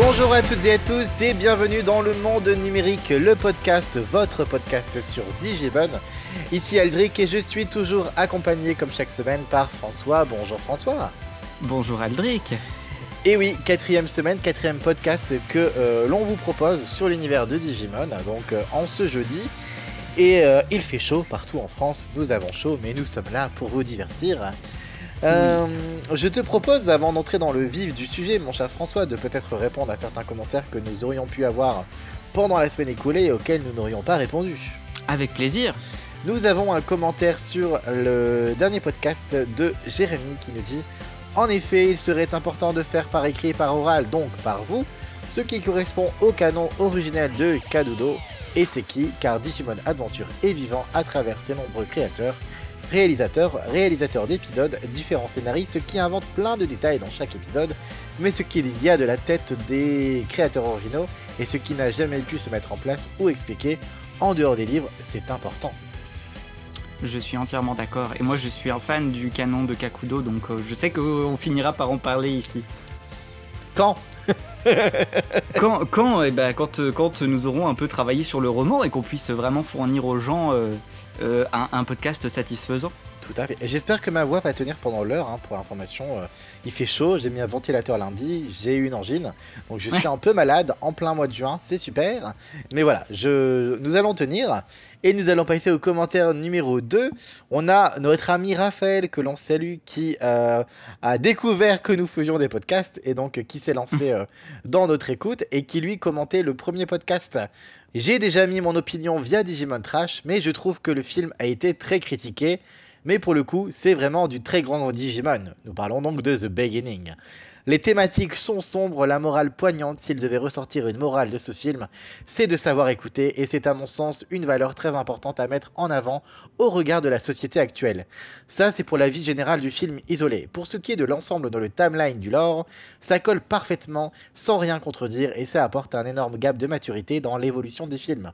Bonjour à toutes et à tous et bienvenue dans le monde numérique, le podcast, votre podcast sur Digimon. Ici Aldric et je suis toujours accompagné comme chaque semaine par François. Bonjour François. Bonjour Aldric. Et oui, quatrième semaine, quatrième podcast que euh, l'on vous propose sur l'univers de Digimon, donc euh, en ce jeudi. Et euh, il fait chaud partout en France, nous avons chaud, mais nous sommes là pour vous divertir. Euh, je te propose, avant d'entrer dans le vif du sujet, mon cher François, de peut-être répondre à certains commentaires que nous aurions pu avoir pendant la semaine écoulée et auxquels nous n'aurions pas répondu. Avec plaisir. Nous avons un commentaire sur le dernier podcast de Jérémy qui nous dit En effet, il serait important de faire par écrit et par oral, donc par vous, ce qui correspond au canon originel de Kadudo et c'est qui, car Digimon Adventure est vivant à travers ses nombreux créateurs réalisateurs, réalisateurs d'épisodes, différents scénaristes qui inventent plein de détails dans chaque épisode, mais ce qu'il y a de la tête des créateurs originaux et ce qui n'a jamais pu se mettre en place ou expliquer en dehors des livres, c'est important. Je suis entièrement d'accord. Et moi, je suis un fan du canon de Kakudo, donc euh, je sais qu'on finira par en parler ici. Quand quand, quand, eh ben, quand, euh, quand, nous aurons un peu travaillé sur le roman et qu'on puisse vraiment fournir aux gens euh, euh, un, podcast satisfaisant J'espère que ma voix va tenir pendant l'heure, hein, pour information. Euh, il fait chaud, j'ai mis un ventilateur lundi, j'ai eu une angine, donc je suis un peu malade en plein mois de juin, c'est super. Mais voilà, je... nous allons tenir. Et nous allons passer au commentaire numéro 2. On a notre ami Raphaël, que l'on salue, qui euh, a découvert que nous faisions des podcasts, et donc euh, qui s'est lancé dans notre écoute, et qui lui commentait le premier podcast j'ai déjà mis mon opinion via Digimon Trash, mais je trouve que le film a été très critiqué mais pour le coup, c'est vraiment du très grand Digimon. Nous parlons donc de The Beginning. Les thématiques sont sombres, la morale poignante, s'il devait ressortir une morale de ce film, c'est de savoir écouter, et c'est à mon sens une valeur très importante à mettre en avant au regard de la société actuelle. Ça, c'est pour la vie générale du film isolé. Pour ce qui est de l'ensemble dans le timeline du lore, ça colle parfaitement, sans rien contredire, et ça apporte un énorme gap de maturité dans l'évolution des films.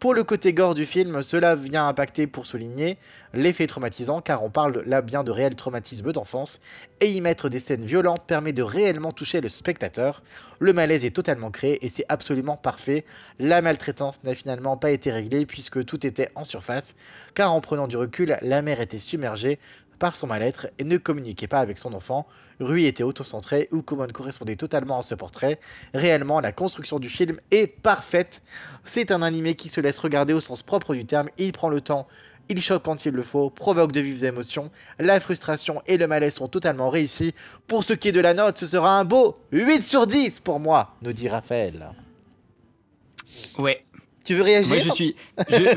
Pour le côté gore du film, cela vient impacter pour souligner l'effet traumatisant car on parle là bien de réels traumatismes d'enfance et y mettre des scènes violentes permet de réellement toucher le spectateur. Le malaise est totalement créé et c'est absolument parfait. La maltraitance n'a finalement pas été réglée puisque tout était en surface car en prenant du recul, la mer était submergée par son mal-être et ne communiquait pas avec son enfant, Rui était autocentré ou Common correspondait totalement à ce portrait. Réellement, la construction du film est parfaite. C'est un animé qui se laisse regarder au sens propre du terme, il prend le temps il choque quand il le faut, provoque de vives émotions, la frustration et le malaise sont totalement réussis. Pour ce qui est de la note, ce sera un beau 8 sur 10 pour moi, nous dit Raphaël. Ouais, tu veux réagir Moi, je suis.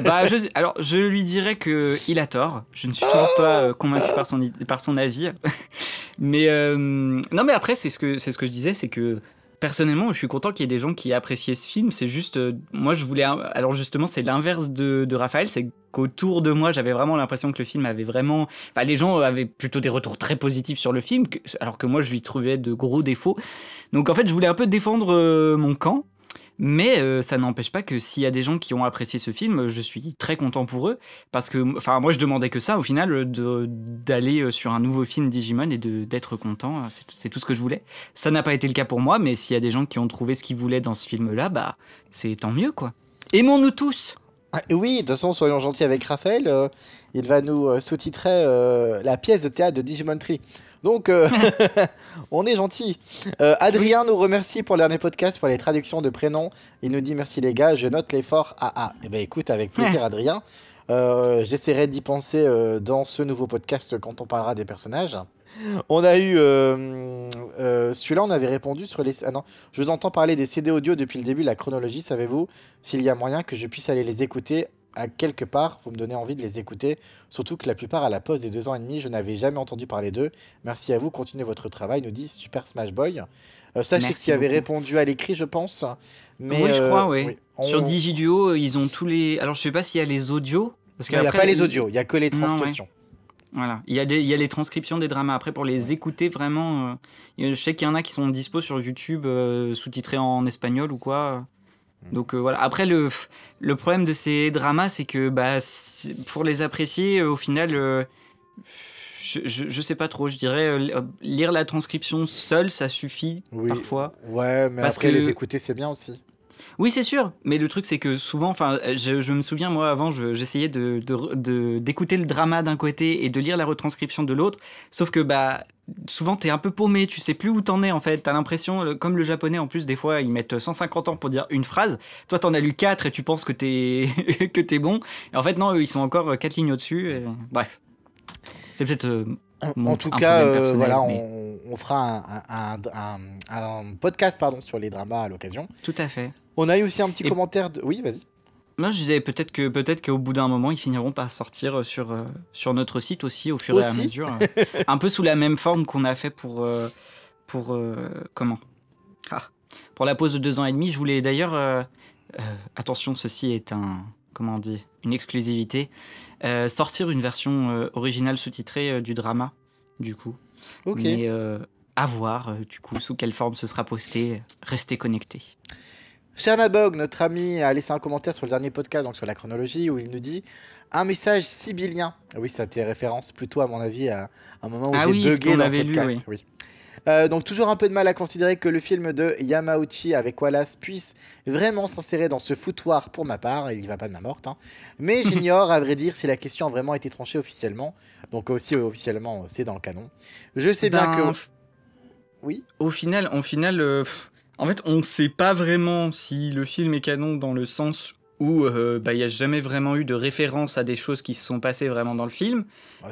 Bah, alors, je lui dirais que il a tort. Je ne suis oh toujours pas euh, convaincu par son par son avis. mais euh, non, mais après, c'est ce que c'est ce que je disais, c'est que personnellement, je suis content qu'il y ait des gens qui appréciaient ce film. C'est juste, euh, moi, je voulais. Alors justement, c'est l'inverse de, de Raphaël, c'est qu'autour de moi, j'avais vraiment l'impression que le film avait vraiment. Enfin, les gens avaient plutôt des retours très positifs sur le film, alors que moi, je lui trouvais de gros défauts. Donc en fait, je voulais un peu défendre mon camp mais euh, ça n'empêche pas que s'il y a des gens qui ont apprécié ce film, je suis très content pour eux. Parce que, enfin, moi, je demandais que ça, au final, euh, d'aller euh, sur un nouveau film Digimon et d'être content. C'est tout ce que je voulais. Ça n'a pas été le cas pour moi, mais s'il y a des gens qui ont trouvé ce qu'ils voulaient dans ce film-là, bah, c'est tant mieux, quoi. Aimons-nous tous! Ah, oui, de toute façon, soyons gentils avec Raphaël. il va nous sous-titrer la pièce de théâtre de Digimon Tree. Donc, euh, on est gentil. Euh, Adrien nous remercie pour l'année podcast, pour les traductions de prénoms. Il nous dit merci les gars, je note l'effort. Ah ah. Eh ben écoute, avec plaisir, Adrien. Euh, j'essaierai d'y penser dans ce nouveau podcast quand on parlera des personnages. On a eu. Celui-là, on avait répondu sur les. Ah non, je vous entends parler des CD audio depuis le début, de la chronologie. Savez-vous s'il y a moyen que je puisse aller les écouter à quelque part, vous me donnez envie de les écouter, surtout que la plupart à la pause des deux ans et demi, je n'avais jamais entendu parler d'eux. Merci à vous, continuez votre travail, nous dit Super Smash Boy. Euh, sachez qu'il avait répondu à l'écrit, je pense. Mais, oui, je crois, euh, oui. Sur Digiduo, euh, ils ont tous les. Alors, je sais pas s'il y a les audios. Parce qu'il n'y a pas les audios, il n'y a que les transcriptions. Voilà, il y, a des, il y, a les transcriptions des dramas. Après, pour les écouter vraiment, euh, je sais qu'il y en a qui sont dispo sur YouTube, sous-titrés en espagnol ou quoi. Mm. Donc euh, voilà. Après, le, le problème de ces dramas, c'est que bah, pour les apprécier, euh, au final, euh, je, je, sais pas trop. Je dirais lire la transcription seule ça suffit parfois. Ouais, mais parce les écouter, c'est bien aussi. Oui, c'est sûr. Mais le truc, c'est que souvent, enfin, je, me souviens, moi, avant, j'essayais de d'écouter le drama d'un côté et de lire la retranscription de l'autre. Sauf que, bah, souvent, t'es un peu paumé, tu sais plus où t'en es, en fait. T'as l'impression, euh, comme le japonais, en plus, des fois, ils mettent 150 ans pour dire une phrase. Toi, t'en as lu 4 et tu penses que t'es bon. Et en fait, non, ils sont encore 4 euh, lignes au-dessus. Bref. C'est peut-être euh, En, tout cas, voilà, on, fera un, podcast pardon, sur les dramas à l'occasion. Tout à fait. On a eu aussi un petit commentaire de. Oui, vas-y. Moi, je disais peut-être que peut-être qu'au bout d'un moment, ils finiront par sortir euh, sur euh, sur notre site aussi au fur et à mesure, hein. un peu sous la même forme qu'on a fait pour euh, pour comment ah, pour la pause de deux ans et demi. Je voulais d'ailleurs attention, ceci est un comment dit une exclusivité sortir une version originale sous-titrée du drama du coup. Ok. Mais à voir du coup sous quelle forme ce sera posté. Restez connectés. Chernabog, notre ami, a laissé un commentaire sur le dernier podcast, donc sur la chronologie, où il nous dit un message sibyllien. oui, ça a été référence plutôt, à mon avis, à, un moment où ah j'ai oui, dans le oui. Euh, donc toujours un peu de mal à considérer que le film de Yamauchi avec Wallace puisse vraiment s'insérer dans ce foutoir pour ma part, il y va pas de ma morte, hein. mais j'ignore à vrai dire si la question a vraiment été tranchée officiellement, donc aussi officiellement c'est dans le canon. Je sais bien ben, que... Oui Au final, au final euh, en fait, on ne sait pas vraiment si le film est canon dans le sens où euh, bah, il n'y a jamais vraiment eu de référence à des choses qui se sont passées vraiment dans le film.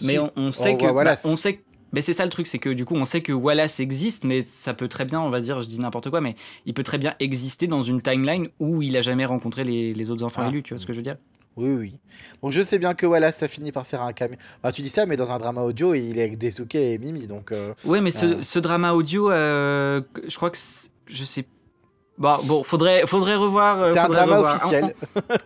mais on, sait que, on sait mais c'est ça le truc, c'est que du coup, on sait que Wallace existe, mais ça peut très bien, on va dire, je dis n'importe quoi, mais il peut très bien exister dans une timeline où il a jamais rencontré les, autres enfants ah. élus, tu vois ce que je veux dire Oui, oui. Donc je sais bien que Wallace ça finit par faire un caméo. tu dis ça, mais dans un drama audio, il est avec Desuke et Mimi, donc. Euh, oui, mais euh. ce, drama audio, je crois que je sais. Bon, bah, bon, faudrait, faudrait revoir. Euh, c'est un drama officiel.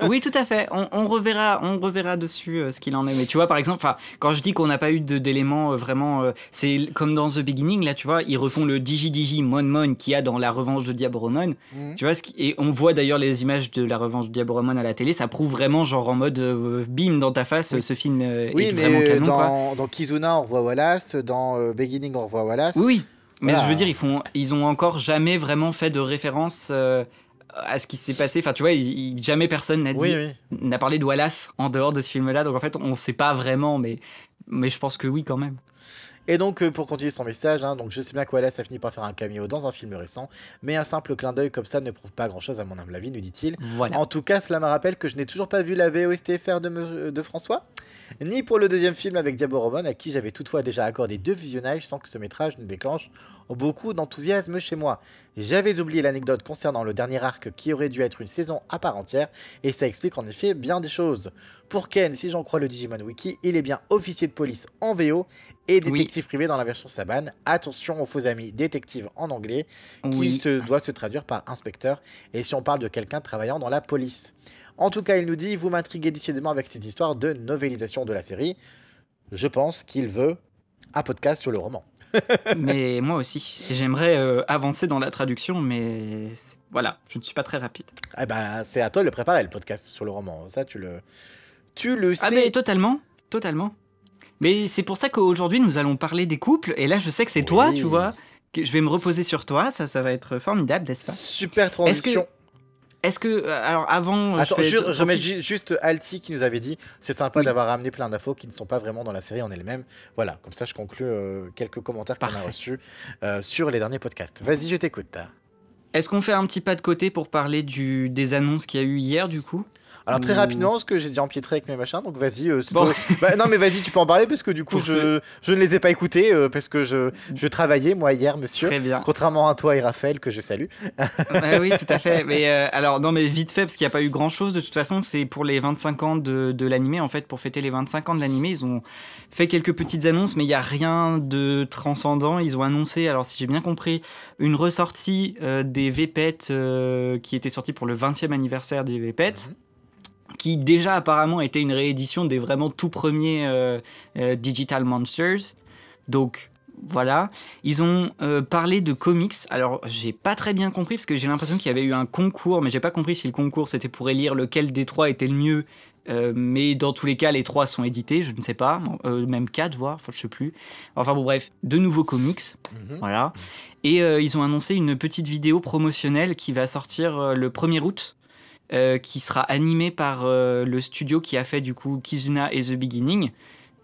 Oui, tout à fait. On, reverra, on reverra dessus euh, ce qu'il en est. Mais tu vois, par exemple, quand je dis qu'on n'a pas eu d'éléments euh, vraiment, c'est comme dans The Beginning là, tu vois, ils refont le digi digi mon mon qu'il y a dans la revanche de Diaboromon. Mhm. Tu vois, ce et on voit d'ailleurs les images de la revanche de Diaboromon à la télé. Ça prouve vraiment genre en mode bim dans ta face, ce film est vraiment canon. Dans, dans Kizuna, on revoit Wallace. Dans Beginning, on revoit Wallace. oui. Mais je veux dire, ils, font, ils ont encore jamais vraiment fait de référence euh, à ce qui s'est passé. Enfin, tu vois, jamais personne n'a n'a parlé de Wallace en dehors de ce film-là. Donc en fait, on ne sait pas vraiment, mais, mais je pense que oui quand même. Et donc, euh, pour continuer son message, hein, donc je sais bien que Wallace a fini par faire un cameo dans un film récent, mais un simple clin d'œil comme ça ne prouve pas grand-chose à mon humble avis, nous dit-il. En tout cas, cela me rappelle que je n'ai toujours pas vu la VOSTFR de, euh, de François, ni pour le deuxième film avec Diablo Roman, à qui j'avais toutefois déjà accordé deux visionnages sans que ce métrage ne déclenche beaucoup d'enthousiasme chez moi. J'avais oublié l'anecdote concernant le dernier arc qui aurait dû être une saison à part entière, et ça explique en effet bien des choses. Pour Ken, si j'en crois le Digimon Wiki, il est bien officier de police en VO et détective privé dans la version Saban. Attention aux faux amis détective en anglais, qui se, doit se traduire par inspecteur, et si on parle de quelqu'un travaillant dans la police. En tout cas, il nous dit Vous m'intriguez décidément avec cette histoire de novélisation de la série. Je pense qu'il veut un podcast sur le roman. mais moi aussi. J'aimerais euh, avancer dans la traduction, mais voilà, je ne suis pas très rapide. Eh ben, c'est à toi de le préparer, le podcast sur le roman. Ça, tu le, tu le ah, sais. Ah, mais totalement, totalement. Mais c'est pour ça qu'aujourd'hui, nous allons parler des couples. Et là, je sais que c'est toi, tu vois. Que je vais me reposer sur toi. Ça, ça va être formidable, n'est-ce pas Super transition. Est-ce que. Euh, alors, avant. je, remets juste Alti qui nous avait dit c'est sympa d'avoir ramené plein d'infos qui ne sont pas vraiment dans la série en elle-même. Voilà, comme ça, je conclue euh, quelques commentaires qu'on a reçus euh, sur les derniers podcasts. Vas-y, je t'écoute. Est-ce qu'on fait un petit pas de côté pour parler des annonces qu'il y a eu hier, du coup alors très hmm. rapidement, ce que j'ai déjà empiétré avec mes machins, donc vas-y. Euh, bah, non mais vas-y, tu peux en parler parce que du coup je, je, ne les ai pas écoutés euh, parce que je, je travaillais moi hier, monsieur. Très bien. Contrairement à toi et Raphaël que je salue. oui, tout à fait. Mais euh, alors non mais vite fait parce qu'il n'y a pas eu grand chose de toute façon. C'est pour les 25 ans de, de l'animé en fait, pour fêter les 25 ans de l'animé, ils ont fait quelques petites annonces, mais il n'y a rien de transcendant. Ils ont annoncé, alors si j'ai bien compris, une ressortie des VPET qui était sortie pour le 20e anniversaire des VPET qui déjà apparemment était une réédition des vraiment tout premiers euh, euh, Digital Monsters. Donc voilà, ils ont euh, parlé de comics. Alors j'ai pas très bien compris parce que j'ai l'impression qu'il y avait eu un concours, mais j'ai pas compris si le concours c'était pour élire lequel des trois était le mieux. mais dans tous les cas, les trois sont édités, je ne sais pas, même quatre, voire, je je sais plus. Enfin bon, bref, de nouveaux comics, mhm. voilà. Et ils ont annoncé une petite vidéo promotionnelle qui va sortir le 1er août, euh, qui sera animé par euh, le studio qui a fait du coup Kizuna et The Beginning.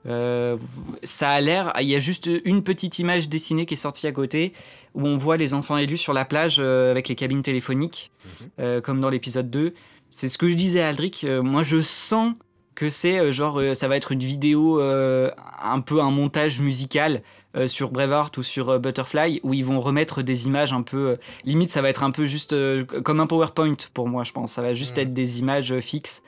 Euh, ça a l'air, il y a juste une petite image dessinée qui est sortie à côté où on voit les enfants élus sur la plage avec les cabines téléphoniques, mhm. comme dans l'épisode 2. C'est ce que je disais à Aldric, moi je sens que c'est genre ça va être une vidéo, un peu un montage musical euh, sur Braveheart ou sur euh, Butterfly, où ils vont remettre des images un peu. Euh, limite, ça va être un peu juste comme un PowerPoint pour moi, je pense. Ça va juste mm. être des images fixes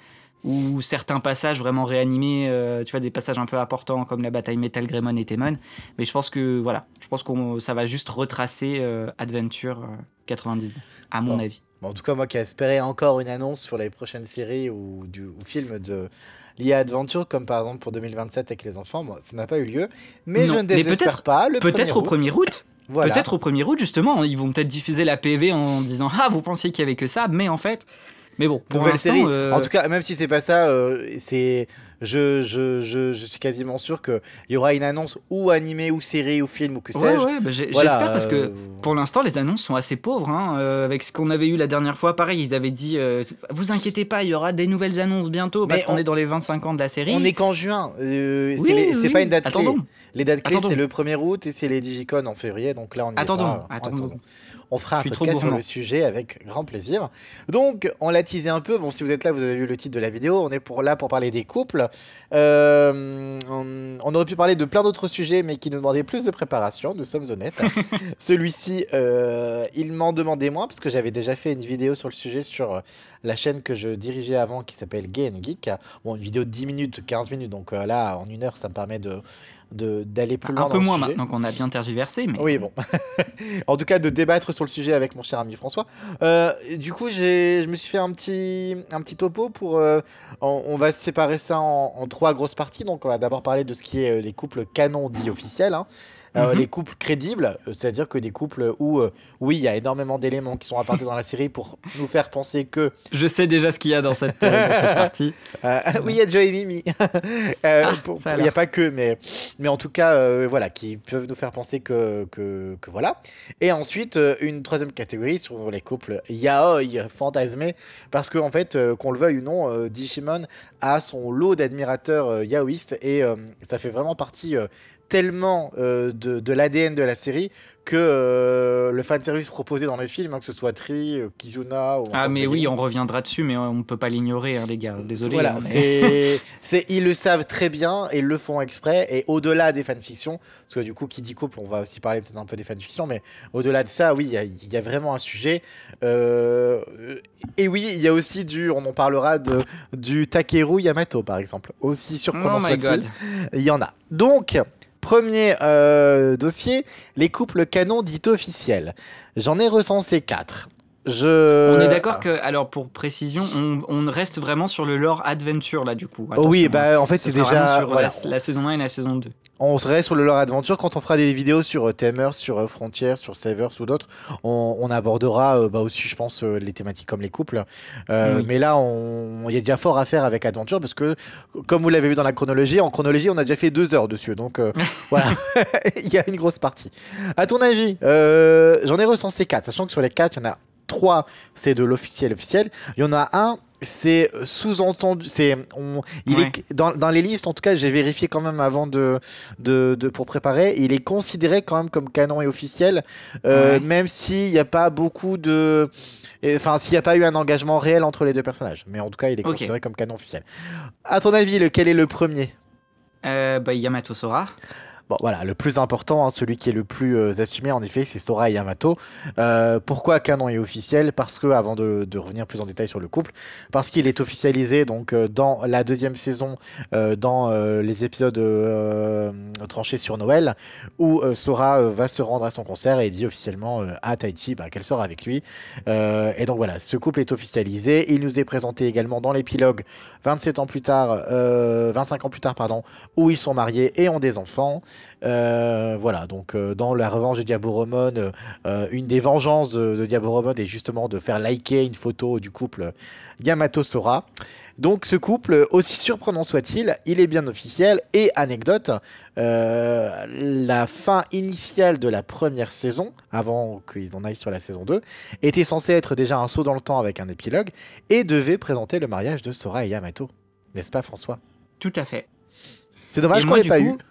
ou certains passages vraiment réanimés, tu vois, des passages un peu importants comme la bataille Metal Greymon et Temon. Mais je pense que voilà, je pense qu'on ça va juste retracer Adventure 90, à mon avis. Bon, en tout cas, moi qui espérais encore une annonce sur les prochaines séries ou, du, ou films de l'IA Adventure, comme par exemple pour 2027 avec les enfants, moi, ça n'a pas eu lieu. Mais je ne désespère pas. Peut-être au 1er août. Peut-être au 1er août, justement. Hein, ils vont peut-être diffuser la PV en disant Ah, vous pensiez qu'il y avait que ça, mais en fait, mais bon, nouvelle série. Euh, en tout cas, même si c'est pas ça, euh, c'est je, je, je, je, suis quasiment sûr qu'il y aura une annonce ou animée ou série ou film ou que sais-je. Ouais, ouais bah, j'espère parce que euh, pour l'instant, les annonces sont assez pauvres. Hein, avec ce qu'on avait eu la dernière fois, pareil, ils avaient dit Ne Vous inquiétez pas, il y aura des nouvelles annonces bientôt parce qu'on est dans les 25 ans de la série. On est qu'en juin. Euh, oui, c'est pas une date clé. Les dates clés, c'est le 1er août et c'est les Digicon en février. Donc là, on y est pas, attendons. attendons. On fera un podcast sur le sujet avec grand plaisir. Donc, on l'a teasé un peu. Bon, si vous êtes là, vous avez vu le titre de la vidéo. On est pour là pour parler des couples. Euh, on, aurait pu parler de plein d'autres sujets, mais qui nous demandaient plus de préparation. Nous sommes honnêtes. Celui-ci, euh, il m'en demandait moins parce que j'avais déjà fait une vidéo sur le sujet sur euh, la chaîne que je dirigeais avant qui s'appelle Gay and Geek. Bon, une vidéo de 10 minutes, 15 minutes. Donc là, en une heure, ça me permet de d'aller plus loin. Un peu moins maintenant qu'on a bien tergiversé. Oui, bon. en tout cas, de débattre sur le sujet avec mon cher ami François. Euh, du coup, je me suis fait un petit, un petit topo pour. Euh, on, va séparer ça en, en, trois grosses parties. Donc, on va d'abord parler de ce qui est euh, les couples canons dits officiels. Hein. Euh, mhm. Les couples crédibles, euh, c'est-à-dire que des couples où, euh, oui, il y a énormément d'éléments qui sont apportés dans la série pour nous faire penser que. Je sais déjà ce qu'il y a dans cette, partie. oui, il y a Joe et Mimi. Ah, il n'y a pas que, mais, mais en tout cas, voilà, qui peuvent nous faire penser que, que, voilà. Et ensuite, une troisième catégorie sur les couples yaoi, fantasmés, parce qu'en en fait, qu'on le veuille ou non, Dishimon a son lot d'admirateurs yaoïstes et ça fait vraiment partie tellement euh, de, l'ADN de la série que euh, le fanservice proposé dans les films, hein, que ce soit Tri, euh, Kizuna. Ou ah, mais oui, on reviendra dessus, mais on ne peut pas l'ignorer, hein, les gars. Désolé. Hein, ils le savent très bien et ils le font exprès. Et au-delà des fanfictions, parce que du coup, qui dit couple, on va aussi parler peut-être un peu des fanfictions, mais au-delà de ça, oui, il y, a vraiment un sujet. Et oui, il y a aussi du, on en parlera, de, du Takeru Yamato, par exemple. Aussi surprenant oh soit-il, il y en a. Donc. Premier euh, dossier, les couples canons dits officiels. J'en ai recensé quatre. On est d'accord que, alors pour précision, on, reste vraiment sur le lore adventure là du coup. Oh oui, bah en hein. fait c'est déjà euh, la, saison 1 et la saison 2. On serait sur le lore adventure quand on fera des vidéos sur euh, Tamer, sur euh, Frontières, sur Savers ou d'autres. On, abordera bah, aussi, je pense, les thématiques comme les couples. Mais là, il y a déjà fort à faire avec Adventure parce que, comme vous l'avez vu dans la chronologie, en chronologie, on a déjà fait deux heures dessus. Donc voilà, il y a une grosse partie. À ton avis, j'en ai recensé quatre, sachant que sur les quatre, il y en a trois, c'est de l'officiel officiel. Il y en a un, c'est euh, sous-entendu. C'est il est dans, les listes. En tout cas, j'ai vérifié quand même avant de, de, pour préparer. Il est considéré quand même comme canon et officiel, euh, même s'il n'y a pas beaucoup de Enfin, s'il y a pas eu un engagement réel entre les deux personnages. Mais en tout cas, il est considéré comme canon officiel. À ton avis, lequel est le premier euh, bah, Yamato Sora. Bon, voilà, le plus important, hein, celui qui est le plus euh, assumé, en effet, c'est Sora et Yamato. Euh, pourquoi Canon est officiel Parce que, avant de, revenir plus en détail sur le couple, parce qu'il est officialisé donc euh, dans la deuxième saison, dans les épisodes tranchés sur Noël, où Sora va se rendre à son concert et dit officiellement à Taichi bah, qu'elle sera avec lui. et donc voilà, ce couple est officialisé. Il nous est présenté également dans l'épilogue 27 ans plus tard, 25 ans plus tard, pardon, où ils sont mariés et ont des enfants. Euh, voilà, donc euh, dans la revanche de Diabo euh, euh, une des vengeances de, de Romone est justement de faire liker une photo du couple Yamato-Sora. Donc ce couple, aussi surprenant soit-il, il est bien officiel. Et anecdote, la fin initiale de la première saison, avant qu'ils en aillent sur la saison 2, était censée être déjà un saut dans le temps avec un épilogue et devait présenter le mariage de Sora et Yamato. N'est-ce pas François Tout à fait. C'est dommage qu'on l'ait pas eu.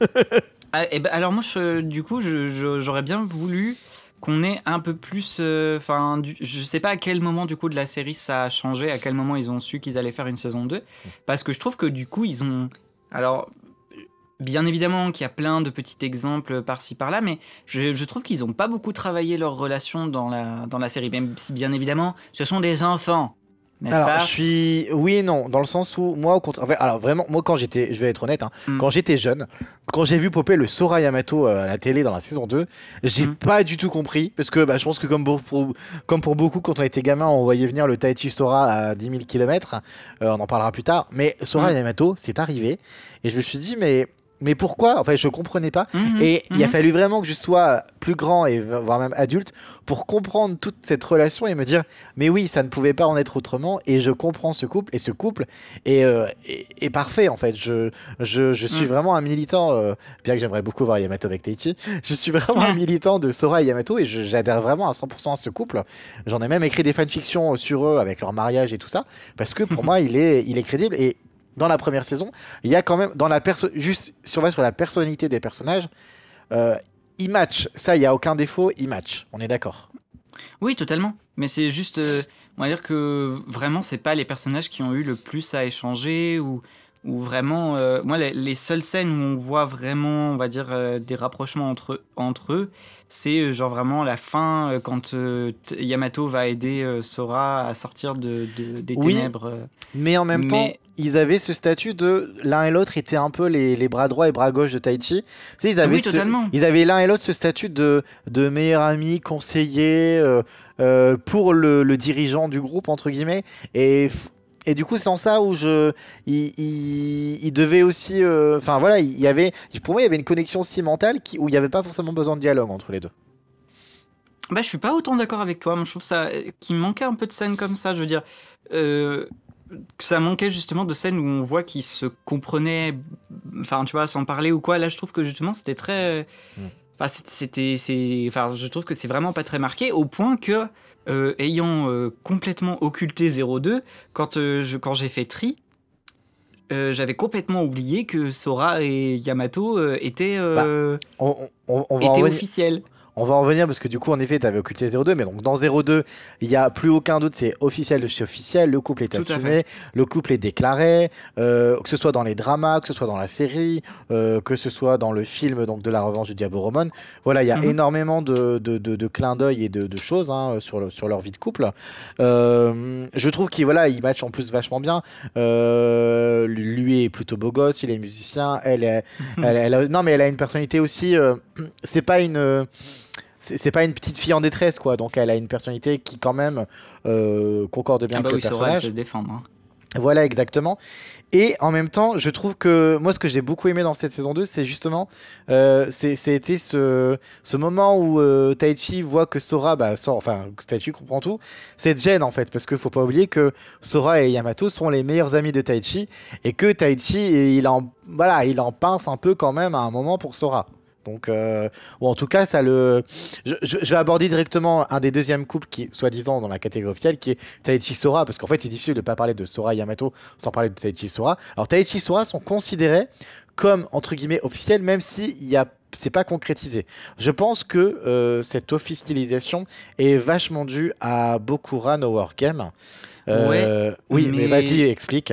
Ah, eh ben, alors moi, du coup, j'aurais bien voulu qu'on ait un peu plus. Euh, enfin, ne je sais pas à quel moment du coup de la série ça a changé, à quel moment ils ont su qu'ils allaient faire une saison 2, parce que je trouve que du coup ils ont. Alors, bien évidemment qu'il y a plein de petits exemples par-ci par-là, mais je, trouve qu'ils n'ont pas beaucoup travaillé leur relation dans la, dans la série, même si bien évidemment ce sont des enfants. Alors, je suis oui non dans le sens où moi au contraire alors vraiment moi quand j'étais je vais être honnête hein, hmm. quand j'étais jeune quand j'ai vu popper le Sora Yamato euh, à la télé dans la saison 2 j'ai hmm. pas du tout compris parce que bah, je pense que comme pour, beaucoup quand on était gamin on voyait venir le Taichi Sora à 10 000 km on en parlera plus tard mais Sora hmm. Yamato c'est arrivé et je me suis dit mais mais pourquoi Enfin, je comprenais pas. Mhm, et il a mhm. fallu vraiment que je sois plus grand et voire même adulte pour comprendre toute cette relation et me dire, mais oui, ça ne pouvait pas en être autrement. Et je comprends ce couple et ce couple est, euh, parfait en fait. Je, je, suis mm. vraiment un militant, euh, bien que j'aimerais beaucoup voir Yamato avec Teichi. Je suis vraiment un militant de Sora et Yamato et j'adhère vraiment à 100% à ce couple. J'en ai même écrit des fanfictions sur eux avec leur mariage et tout ça parce que pour moi, il est, il est crédible et dans la première saison, il y a quand même, dans la juste si on va sur la personnalité des personnages, euh, ils matchent. Ça, il n'y a aucun défaut, ils matchent. On est d'accord. Oui, totalement. Mais c'est juste, euh, on va dire que vraiment, c'est pas les personnages qui ont eu le plus à échanger ou, ou vraiment. Euh, moi, les, les, seules scènes où on voit vraiment, on va dire, des rapprochements entre, entre eux, c'est euh, genre vraiment la fin euh, quand euh, Yamato va aider Sora à sortir de, de des ténèbres. Mais en même temps, ils avaient ce statut de l'un et l'autre étaient un peu les, les, bras droits et bras gauche de Taichi. ils avaient oui, ils avaient l'un et l'autre ce statut de, de meilleur ami, conseiller pour le, le, dirigeant du groupe entre guillemets. Et et du coup, c'est en ça où je, il, devait aussi, euh, enfin voilà, il y avait, pour moi, il y avait une connexion aussi mentale qui, où il n'y avait pas forcément besoin de dialogue entre les deux. Bah, je suis pas autant d'accord avec toi. Moi, je trouve ça qu'il manquait un peu de scènes comme ça. Je veux dire, euh, ça manquait justement de scènes où on voit qu'ils se comprenaient, enfin, tu vois, sans parler ou quoi. Là, je trouve que justement, c'était très. Mm. Enfin, c'était, enfin, je trouve que c'est vraiment pas très marqué au point que euh, ayant euh, complètement occulté 02, quand euh, je, quand j'ai fait tri, j'avais complètement oublié que Sora et Yamato étaient, bah, officiels. On va en revenir parce que du coup, en effet, tu avais occulté 02, mais donc dans 02, il n'y a plus aucun doute, c'est officiel de officiel, le couple est assumé, le couple est déclaré, euh, que ce soit dans les dramas, que ce soit dans la série, euh, que ce soit dans le film donc de la revanche du Roman. Voilà, il y a mhm. énormément de, clins d'œil et de, choses hein, sur, leur vie de couple. Euh, je trouve qu'ils voilà, ils matchent en plus vachement bien. lui est plutôt beau gosse, il est musicien, elle, est, mhm. non mais elle a une personnalité aussi. c'est pas une c'est pas une petite fille en détresse, quoi. Donc elle a une personnalité qui, quand même, euh, concorde bien ah avec bah le personnage. défendre. Hein. Voilà, exactement. Et en même temps, je trouve que moi, ce que j'ai beaucoup aimé dans cette saison 2, c'est justement, euh, c'était ce, moment où euh, Taichi voit que Sora, bah, sort, enfin, Taichi comprend tout. C'est gêne en fait, parce qu'il faut pas oublier que Sora et Yamato sont les meilleurs amis de Taichi et que Taichi, il en, voilà, il en pince un peu quand même à un moment pour Sora. Donc, euh, ou en tout cas, ça le. Je, vais aborder directement un des deuxièmes couples qui, soi-disant, dans la catégorie officielle, qui est Taichi Sora, parce qu'en fait, c'est difficile de ne pas parler de Sora Yamato sans parler de Taichi Sora. Alors, Taichi Sora sont considérés comme entre guillemets officiels, même si il y a c'est pas concrétisé. Je pense que euh, cette officialisation est vachement due à Bokura No War euh, Game. oui, mais vas-y, explique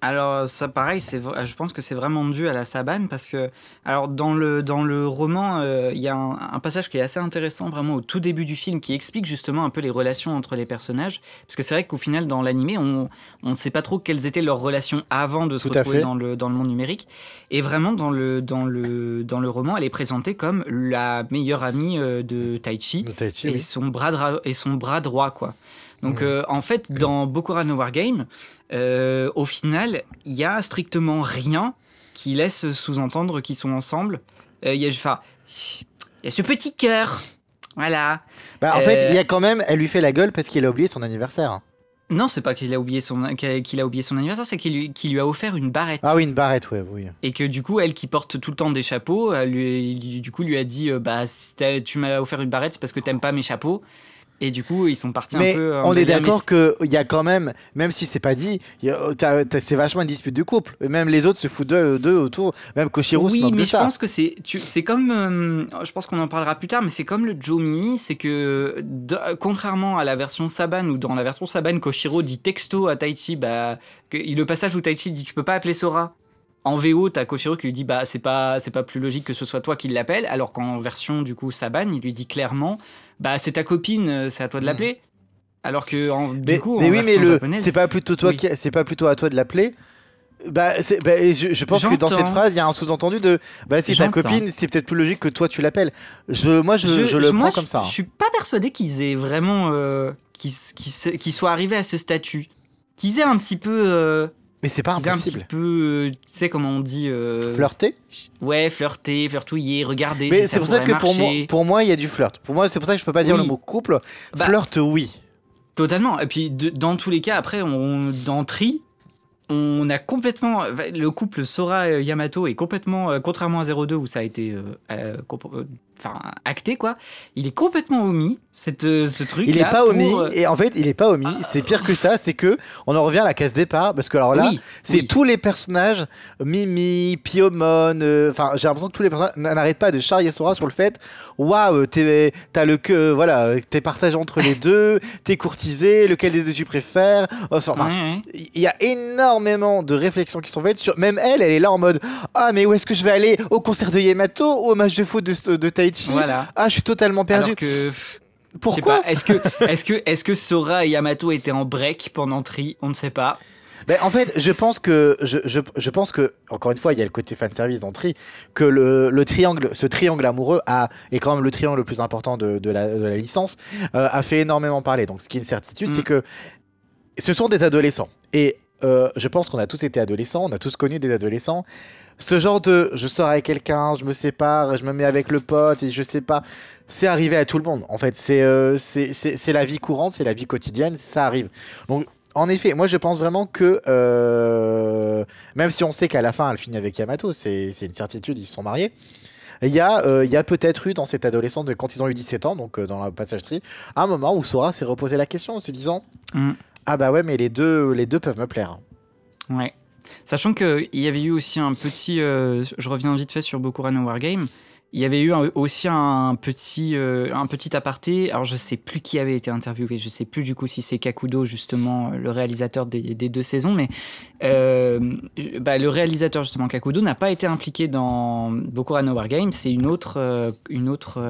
alors ça pareil, c'est je pense que c'est vraiment dû à la sabane parce que alors dans le dans le roman euh, il y a un, passage qui est assez intéressant vraiment au tout début du film qui explique justement un peu les relations entre les personnages parce que c'est vrai qu'au final dans l'animé on ne sait pas trop quelles étaient leurs relations avant de se retrouver dans le monde numérique et vraiment dans le dans le dans le roman elle est présentée comme la meilleure amie euh, de Taichi, et son bras et son bras droit quoi. Donc euh, en fait dans Bokura no War Game euh, au final, il y a strictement rien qui laisse sous-entendre qu'ils sont ensemble. Euh, il y, a ce petit cœur. Voilà. Bah, en fait, euh, il y a quand même, elle lui fait la gueule parce qu'il a oublié son anniversaire. Non, c'est pas qu'il a oublié son a oublié son anniversaire, c'est qu'il lui, a offert une barrette. Ah oui, une barrette, oui. Et que du coup, elle qui porte tout le temps des chapeaux, lui, du coup, lui a dit, bah, tu m'as offert une barrette, c'est parce que t'aimes pas mes chapeaux. Et du coup, ils sont partis mais un peu. Euh, on est d'accord qu'il y a quand même, même si c'est pas dit, oh, c'est vachement une dispute du couple. Même les autres se foutent d'eux autour. Même Koshiro se moque de ça. Oui, mais je pense que c'est, c'est comme, euh, je pense qu'on en parlera plus tard, mais c'est comme le Joe Mimi, c'est que contrairement à la version Saban ou dans la version Saban, Koshiro dit texto à Taichi, bah, le passage où Taichi dit tu peux pas appeler Sora en VO, t'as Koshiro qui lui dit bah c'est pas c'est pas plus logique que ce soit toi qui l'appelle, alors qu'en version du coup Saban, il lui dit clairement bah c'est ta copine, c'est à toi de hmm. l'appeler. Alors que en, du coup, en oui, mais le c'est pas plutôt toi c'est pas plutôt à toi de l'appeler. Bah, bah je, pense que dans cette phrase, il y a un sous-entendu de bah, si ta copine, c'est peut-être plus logique que toi tu l'appelles. Je, moi, je, le prends comme ça. Je hein. suis pas persuadé qu'ils aient vraiment. Euh, qu'ils soient arrivés à ce statut. Qu'ils aient un petit peu. Euh, mais c'est pas impossible. Un petit peu, euh, tu sais comment on dit. Euh, flirter Ouais, flirter, flirtouiller, regarder. Mais c'est pour ça que pour moi, pour moi, il y a du flirt. Pour moi, c'est pour ça que je peux pas dire le mot couple. Flirte, bah, flirt, oui. Totalement. Et puis, dans tous les cas, après, on, dans Tri, on a complètement. Le couple Sora-Yamato euh, est complètement. contrairement à 02, où ça a été enfin acté quoi. Il est complètement omis cette euh, ce truc. Il est pas omis euh, et en fait il est pas omis. C'est pire que ça, c'est que on en revient à la case départ parce que alors là c'est tous les personnages Mimi, Piomon, euh, enfin j'ai l'impression que tous les personnages n'arrêtent pas de charrier Sora sur le fait waouh t'as le que voilà t'es partagé entre les deux, t'es courtisé, lequel des deux tu préfères. Enfin il y a énormément de réflexions qui sont faites sur même elle elle est là en mode ah mais où est-ce que je vais aller au concert de Yamato, au match de foot de, de voilà. Ah, je suis totalement perdu. Pourquoi Est-ce que, est que, est que Sora et Yamato étaient en break pendant Tri On ne sait pas. Ben, en fait, je pense que, je, pense que, encore une fois, il y a le côté fan service dans Tri, que le, triangle, ce triangle amoureux a, est quand même le triangle le plus important de, la, licence, euh, a fait énormément parler. Donc, ce qui est une certitude, c'est mm. que ce sont des adolescents. Et euh, je pense qu'on a tous été adolescents, on a tous connu des adolescents. Ce genre de je sors avec quelqu'un, je me sépare, je me mets avec le pote et je sais pas. C'est arrivé à tout le monde. En fait, c'est euh, c'est la vie courante, c'est la vie quotidienne, ça arrive. Donc, en effet, moi je pense vraiment que euh, même si on sait qu'à la fin elle finit avec Yamato, c'est une certitude, ils se sont mariés. Euh, il y a, peut-être eu dans cette adolescence, quand ils ont eu 17 ans, donc dans la passagerie, un moment où Sora s'est reposé la question en se disant mm. Ah bah ouais, mais les deux, les deux peuvent me plaire. Ouais. Sachant qu'il y avait eu aussi un petit. je reviens vite fait sur Bokuran no Wargame. Il y avait eu aussi un petit, euh, euh, un petit aparté. Alors, je ne sais plus qui avait été interviewé. Je sais plus du coup si c'est Kakudo, justement, euh, le réalisateur des, deux saisons. Mais bah, le réalisateur, justement, Kakudo, n'a pas été impliqué dans Bokuran no Wargame. C'est une autre. une autre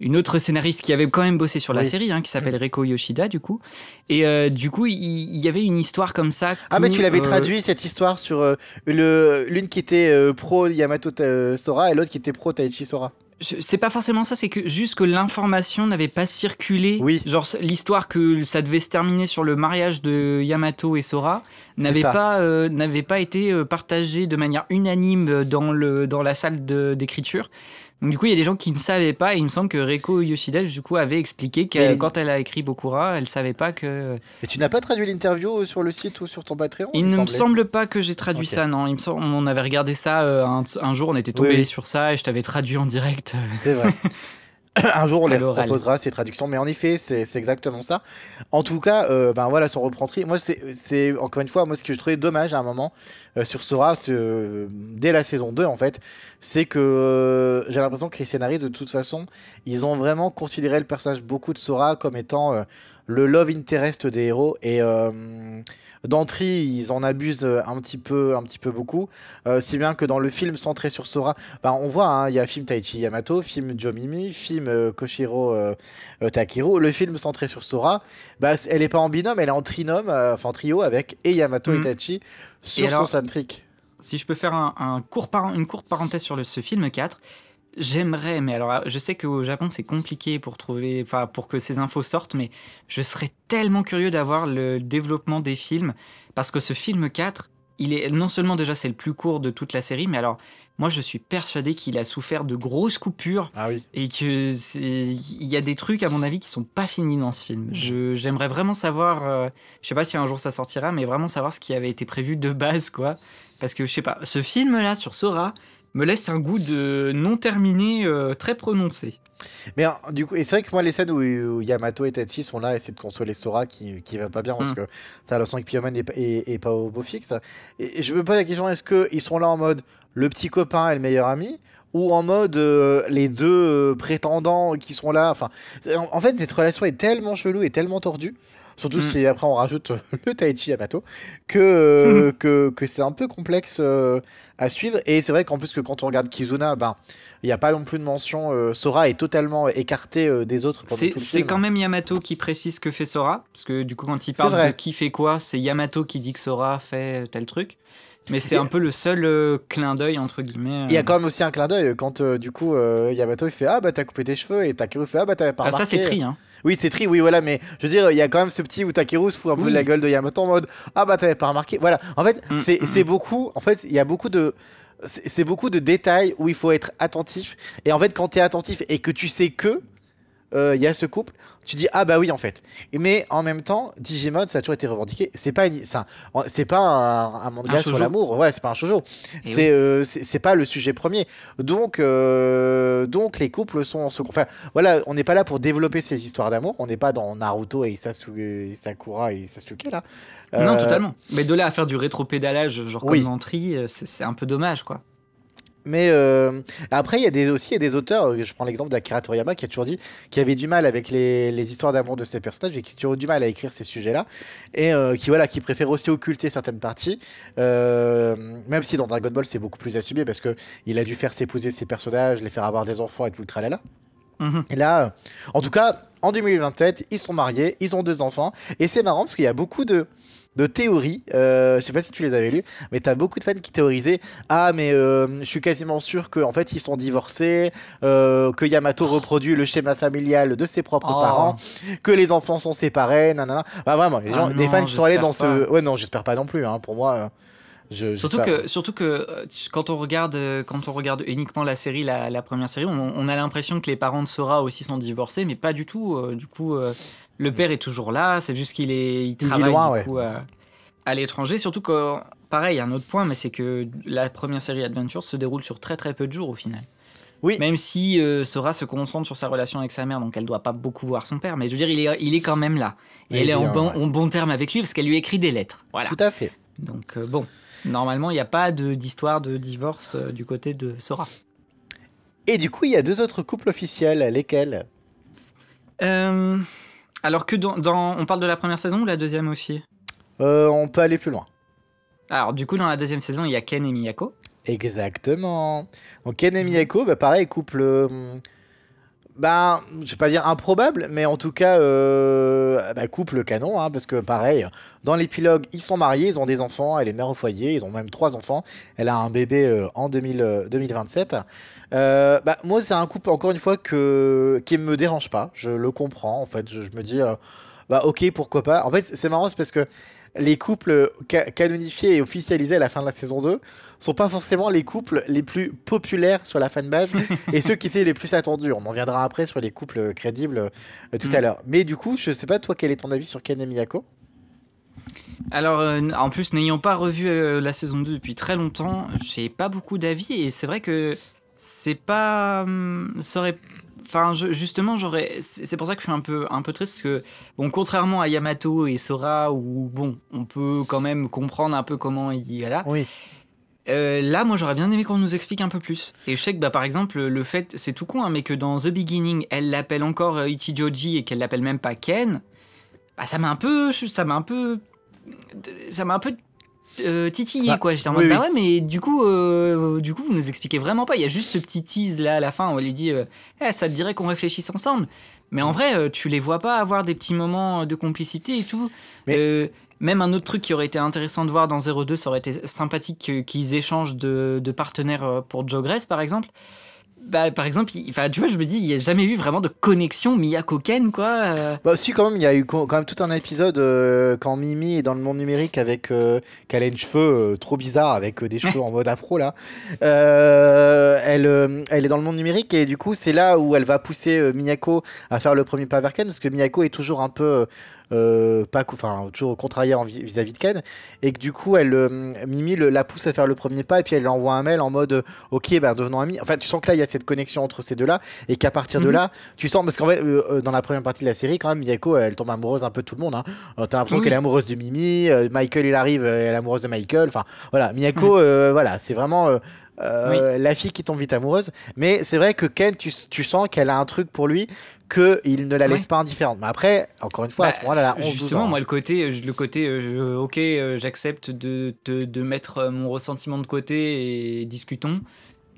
une autre scénariste qui avait quand même bossé sur la série, hein, qui s'appelle Reiko Yoshida, du coup. Et euh, du coup, il, y avait une histoire comme ça. Ah, mais tu l'avais euh, traduit cette histoire sur euh, le l'une qui était pro Yamato Sora et l'autre qui était pro Taichi Sora. C'est pas forcément ça, c'est que juste que l'information n'avait pas circulé. Oui. Genre l'histoire que ça devait se terminer sur le mariage de Yamato et Sora n'avait pas n'avait pas été partagée de manière unanime dans le dans la salle d'écriture. Donc, du coup, il y a des gens qui ne savaient pas, et il me semble que Reiko Yoshida, du coup, avait expliqué que quand elle a écrit Bokura, elle ne savait pas que. Et tu n'as pas traduit l'interview sur le site ou sur ton Patreon Il ne me semble pas que j'ai traduit ça, non. Il me semble, on avait regardé ça euh, un, jour, on était tombé sur ça, et je t'avais traduit en direct. C'est vrai. un jour, on les proposera ces traductions. Mais en effet, c'est exactement ça. En tout cas, euh, ben voilà, son reprendrie. Moi, c'est encore une fois, moi, ce que je trouvais dommage à un moment euh, sur Sora, euh, dès la saison 2, en fait, c'est que j'ai l'impression que les scénaristes, de toute façon, ils ont vraiment considéré le personnage beaucoup de Sora comme étant le love interest des héros. Et d'entrée, ils en abusent euh, un petit peu, un petit peu beaucoup. Euh, si bien que dans le film centré sur Sora, ben on voit, hein, il y a film Taichi Yamato, film Jomimi, film euh, Koshiro Le film centré sur Sora, bah, elle n'est pas en binôme, elle est en trinôme, enfin trio avec et Yamato et mm. Taichi sur son Si je peux faire un, court une courte parenthèse sur le, ce film 4, J'aimerais, mais alors je sais qu'au Japon c'est compliqué pour trouver, enfin pour que ces infos sortent, mais je serais tellement curieux d'avoir le développement des films, parce que ce film 4, il est non seulement déjà c'est le plus court de toute la série, mais alors moi je suis persuadé qu'il a souffert de grosses coupures ah et que il y a des trucs à mon avis qui sont pas finis dans ce film. Mmh. J'aimerais vraiment savoir, euh, je sais pas si un jour ça sortira, mais vraiment savoir ce qui avait été prévu de base quoi, parce que je sais pas, ce film là sur Sora me laisse un goût de non terminé euh, très prononcé. Mais euh, du coup, et c'est vrai que moi, les scènes où, Yamato et Tetsu sont là, et essayer de consoler Sora qui, qui va pas bien parce mm. que ça, a l'impression que Pioman est, pas au beau fixe. Et, je me pose la question est-ce qu'ils sont là en mode le petit copain et le meilleur ami ou en mode euh, les deux prétendants qui sont là. Enfin, en, en, fait, cette relation est tellement chelou et tellement tordue surtout mm. si après on rajoute euh, le Taichi Yamato, que, mm. que, que c'est un peu complexe euh, à suivre. Et c'est vrai qu'en plus que quand on regarde Kizuna, ben, il y n'y a pas non plus de mention. Euh, Sora est totalement écarté des autres. C'est quand même Yamato qui précise que fait Sora, parce que du coup quand il parle de qui fait quoi, c'est Yamato qui dit que Sora fait tel truc. Mais c'est un peu le seul clin d'œil entre guillemets. Il y a quand même aussi un clin d'œil quand du coup Yamato il fait ah bah t'as coupé tes cheveux et Takeru fait ah bah t'avais pas ah, ça c'est tri hein. Oui, c'est tri, oui, voilà, mais je veux dire, il y a quand même ce petit où Takeru se fout un peu de la gueule de Yamato en mode Ah bah t'avais pas remarqué. Voilà, en fait, mm, c'est mm, mm. beaucoup, en fait, il y a beaucoup de c'est beaucoup de détails où il faut être attentif. Et en fait, quand t'es attentif et que tu sais que, il euh, y a ce couple, tu dis ah bah oui en fait. mais en même temps, Digimon ça a toujours été revendiqué. C'est pas ça, c'est pas un, un manga sur l'amour. Ouais, c'est pas un shoujo. Eh euh, c'est c'est pas le sujet premier. Donc euh, donc les couples sont en second. Enfin voilà, on n'est pas là pour développer ces histoires d'amour. On n'est pas dans Naruto et Sakura et Sasuke là. Non totalement. Mais de là à faire du rétropédalage genre oui. c'est un peu dommage quoi. Mais euh, après, il y a des, aussi des auteurs, euh, je prends l'exemple d'Akira Toriyama qui a toujours dit qu'il avait du mal avec les, histoires d'amour de ses personnages et qui a toujours du mal à écrire ces sujets-là et euh, qui voilà, qui préfère aussi occulter certaines parties, même si dans Dragon Ball c'est beaucoup plus assumé parce qu'il a dû faire s'épouser ses personnages, les faire avoir des enfants et tout le tralala. Mhm. là, en tout cas, en 2027, ils sont mariés, ils ont deux enfants et c'est marrant parce qu'il y a beaucoup de de théories. Euh, je sais pas si tu les avais lues, mais t'as beaucoup de fans qui théorisaient. Ah, mais euh, je suis quasiment sûr qu'en fait ils sont divorcés, euh, que Yamato oh. reproduit le schéma familial de ses propres oh. parents, que les enfants sont séparés, nanana. Bah vraiment, les ah gens, des fans qui sont allés dans ce. Ouais, non, j'espère pas non plus. Hein, pour moi. Euh, je, surtout, que, surtout que quand on regarde, quand on regarde uniquement la série, la, première série, on, on a l'impression que les parents de Sora aussi sont divorcés, mais pas du tout. du coup, le mm. père est toujours là, c'est juste qu'il est, il travaille euh, à, l'étranger. Surtout que, pareil, un autre point, mais c'est que la première série Adventure se déroule sur très très peu de jours au final. Oui. Même si euh, Sora se concentre sur sa relation avec sa mère, donc elle doit pas beaucoup voir son père, mais je veux dire, il est, il est quand même là. Et, elle est en bon, terme avec lui parce qu'elle lui écrit des lettres. Voilà. Tout à fait. Donc euh, bon, normalement, il n'y a pas d'histoire de, divorce du côté de Sora. Et du coup, il y a deux autres couples officiels, lesquels alors que dans, On parle de la première saison ou la deuxième aussi euh, On peut aller plus loin. Alors, du coup, dans la deuxième saison, il y a Ken et Miyako. Exactement. Donc, Ken et Miyako, bah, pareil, couple. Euh, ben, je vais pas dire improbable, mais en tout cas, euh, bah, canon, hein, parce que pareil, dans l'épilogue, ils sont mariés, ils ont des enfants, elle est mère au foyer, ils ont même trois enfants, elle a un bébé euh, en 2000, 2027. Euh, euh, bah, moi, c'est un couple, encore une fois, que, qui me dérange pas, je le comprends, en fait, je, me dis, bah ok, pourquoi pas. En fait, c'est marrant, c'est parce que les couples canonifiés et officialisés à la fin de la saison 2 sont pas forcément les couples les plus populaires sur la fanbase et ceux qui étaient les plus attendus. On en viendra après sur les couples crédibles euh, tout à mm. l'heure. Mais du coup, je sais pas toi quel est ton avis sur Ken et Miyako alors, euh, en plus, n'ayant pas revu euh, la saison 2 depuis très longtemps, j'ai pas beaucoup d'avis et c'est vrai que c'est pas. Mm, ça aurait Enfin, justement, j'aurais. C'est pour ça que je suis un peu, un peu triste, parce que, bon, contrairement à Yamato et Sora, où, bon, on peut quand même comprendre un peu comment il y a là. Oui. Euh, là, moi, j'aurais bien aimé qu'on nous explique un peu plus. Et je sais que, bah, par exemple, le fait, c'est tout con, hein, mais que dans The Beginning, elle l'appelle encore euh, Ichijoji et qu'elle l'appelle même pas Ken, bah, ça m'a un peu, ça m'a un peu, ça m'a un peu Titi, euh, titillé bah, quoi. J'étais en mode bah ouais, mais du coup, euh, du coup, vous nous expliquez vraiment pas. Il y a juste ce petit tease là à la fin où elle lui dit, euh, eh, ça te dirait qu'on réfléchisse ensemble. Mais en mm. vrai, tu les vois pas avoir des petits moments de complicité et tout. même un autre truc qui aurait été intéressant de voir dans 02, ça aurait été sympathique qu'ils échangent de, partenaires pour Joe Grace par exemple. Bah, par exemple, il, tu vois, je me dis, il n'y a jamais eu vraiment de connexion Miyako-Ken, quoi. Euh. Bah, si, quand même, il y a eu quand même tout un épisode euh, quand Mimi est dans le monde numérique avec euh, qu'elle a une cheveux trop bizarre, avec des cheveux en mode afro, là. elle, elle est dans le monde numérique et du coup, c'est là où elle va pousser Miyako à faire le premier pas vers Ken, parce que Miyako est toujours un peu euh, pas, enfin, toujours contrarié vis-à-vis de Ken, et que du coup, elle, euh, Mimi la pousse à faire le premier pas, et puis elle lui envoie un mail en mode euh, Ok, ben bah, devenons amis. Enfin, tu sens que là, il y a cette connexion entre ces deux-là, et qu'à partir de mhm. là, tu sens, parce qu'en fait, dans la première partie de la série, quand même, Miyako, elle tombe amoureuse un peu de tout le monde. Hein. T'as l'impression qu'elle est amoureuse de Mimi, Michael, il arrive, elle est amoureuse de Michael, enfin, voilà, Miyako, mhm. voilà, c'est vraiment. la fille qui tombe vite amoureuse. Mais c'est vrai que Ken, tu sens qu'elle a un truc pour lui il ne la laisse pas indifférente. Mais après, encore une fois, bah, là justement, hein. moi, le côté, euh, le côté, euh, ok, euh, j'accepte de, de, mettre mon ressentiment de côté et discutons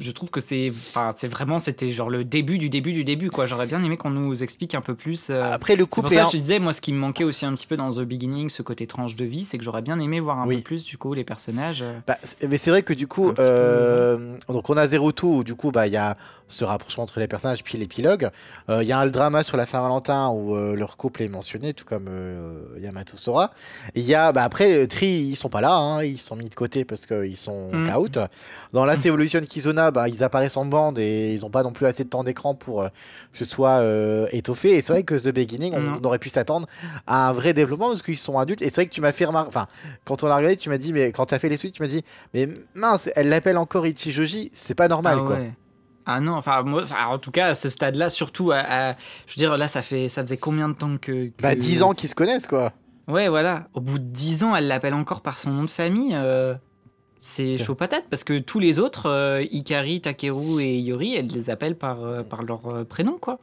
je trouve que c'est c'est vraiment c'était genre le début du début du début quoi j'aurais bien aimé qu'on nous explique un peu plus euh. après le couple c'est pour ça que je disais moi ce qui me manquait aussi un petit peu dans The Beginning ce côté tranche de vie c'est que j'aurais bien aimé voir un peu plus du coup les personnages euh. bah, mais c'est vrai que du coup euh, donc on a Zero tout, où du coup bah il y a ce rapprochement entre les personnages puis l'épilogue il y a le drama sur la Saint-Valentin où leur couple est mentionné tout comme Yamato Sora il y a bah, après Tri ils sont pas là hein, ils sont mis de côté parce qu'ils sont mmh. out dans Last mmh. Evolution Kizuna bah, ils apparaissent en bande et ils n'ont pas non plus assez de temps d'écran pour euh, que ce soit euh, étoffé. Et c'est vrai que The Beginning, on, aurait pu s'attendre à un vrai développement parce qu'ils sont adultes. Et c'est vrai que tu m'as fait remarquer, enfin, quand on l'a regardé, tu m'as dit, mais quand tu as fait les suites, tu m'as dit, mais mince, elle l'appelle encore Ichijoji, c'est pas normal, ah, quoi. Ah non, enfin, en tout cas, à ce stade-là, surtout, à, je veux dire, là, ça, fait, ça faisait combien de temps que. Bah, 10 ans qu'ils se connaissent, quoi. Ouais, voilà. Au bout de 10 ans, elle l'appelle encore par son nom de famille. Euh... C'est chaud patate parce que tous les autres, euh, Ikari, Takeru et Yori, elles les appellent par, euh, par leur euh, prénom, quoi.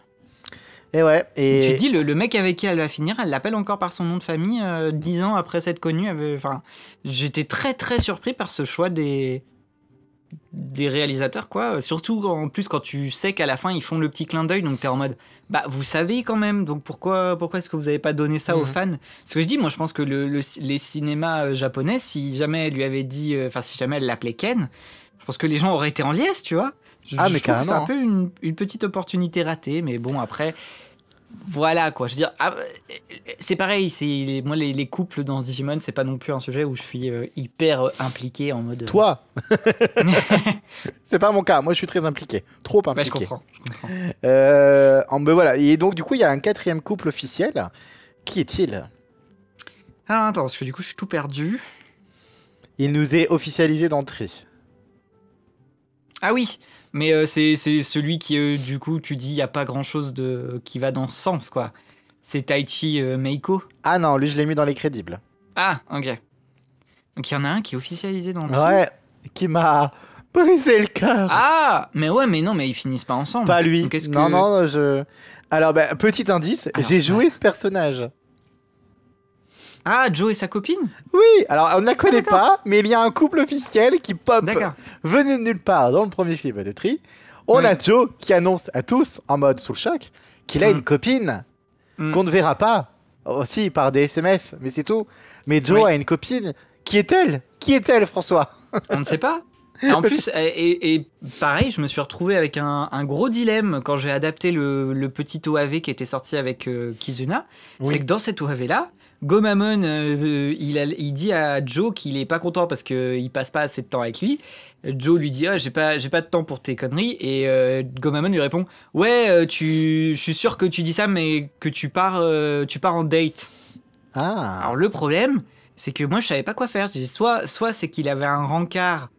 Et eh ouais. Et... Tu dis, le, mec avec qui elle va finir, elle l'appelle encore par son nom de famille dix ans après s'être connue. J'étais très très surpris par ce choix des, des réalisateurs, quoi. Surtout en plus quand tu sais qu'à la fin ils font le petit clin d'œil, donc t'es en mode bah vous savez quand même, donc pourquoi, pourquoi est-ce que vous avez pas donné ça aux mhm. fans Ce que je dis, moi je pense que les cinémas euh, japonais, si jamais elle lui avait dit, euh, enfin si jamais elle l'appelait Ken, je pense que les gens auraient été en liesse, tu vois. ah, C'est un hein. peu une, petite opportunité ratée, mais bon, après, voilà quoi. Je veux dire, ah, euh, c'est pareil. C'est moi les, les, couples dans Digimon, c'est pas non plus un sujet où je suis euh, hyper euh, impliqué en mode. Toi. c'est pas mon cas. Moi, je suis très impliqué, trop bah, impliqué. Mais je comprends. Ben, voilà. Et donc du coup, il y a un quatrième couple officiel. Qui est-il Ah attends, parce que du coup, je suis tout perdu. Il nous est officialisé d'entrée. Ah oui, mais euh, c'est celui qui, euh, du coup, tu dis, il n'y a pas grand-chose de qui va dans ce sens, quoi. C'est Taichi euh, Meiko Ah non, lui, je l'ai mis dans les crédibles. Ah, ok. Donc il y en a un qui est officialisé dans le Ouais, qui m'a brisé le cœur. Ah, mais ouais, mais non, mais ils finissent pas ensemble. Pas lui. Non, non, je... Alors, ben, petit indice, j'ai joué ce personnage. Ah, Joe et sa copine Oui, alors on ne la ah, connaît pas, mais il y a un couple officiel qui pop venu de nulle part dans le premier film de Tri. On a Joe qui annonce à tous, en mode sous le choc, qu'il a mm. une copine mm. qu'on ne verra pas. Aussi par des SMS, mais c'est tout. Mais Joe a une copine. Qui est-elle Qui est-elle, François On ne sait pas. En plus, et, pareil, je me suis retrouvé avec un, gros dilemme quand j'ai adapté le, petit OAV qui était sorti avec euh, Kizuna. C'est que dans cet OAV-là, Gomamon, euh, euh, il, dit à Joe qu'il est pas content parce qu'il passe pas assez de temps avec lui. Joe lui dit ah, j'ai pas j'ai pas de temps pour tes conneries et euh, Gomamon lui répond ouais je suis sûr que tu dis ça mais que tu pars tu pars en date. Ah. Alors le problème c'est que moi je savais pas quoi faire. Je soit soit c'est qu'il avait un rencard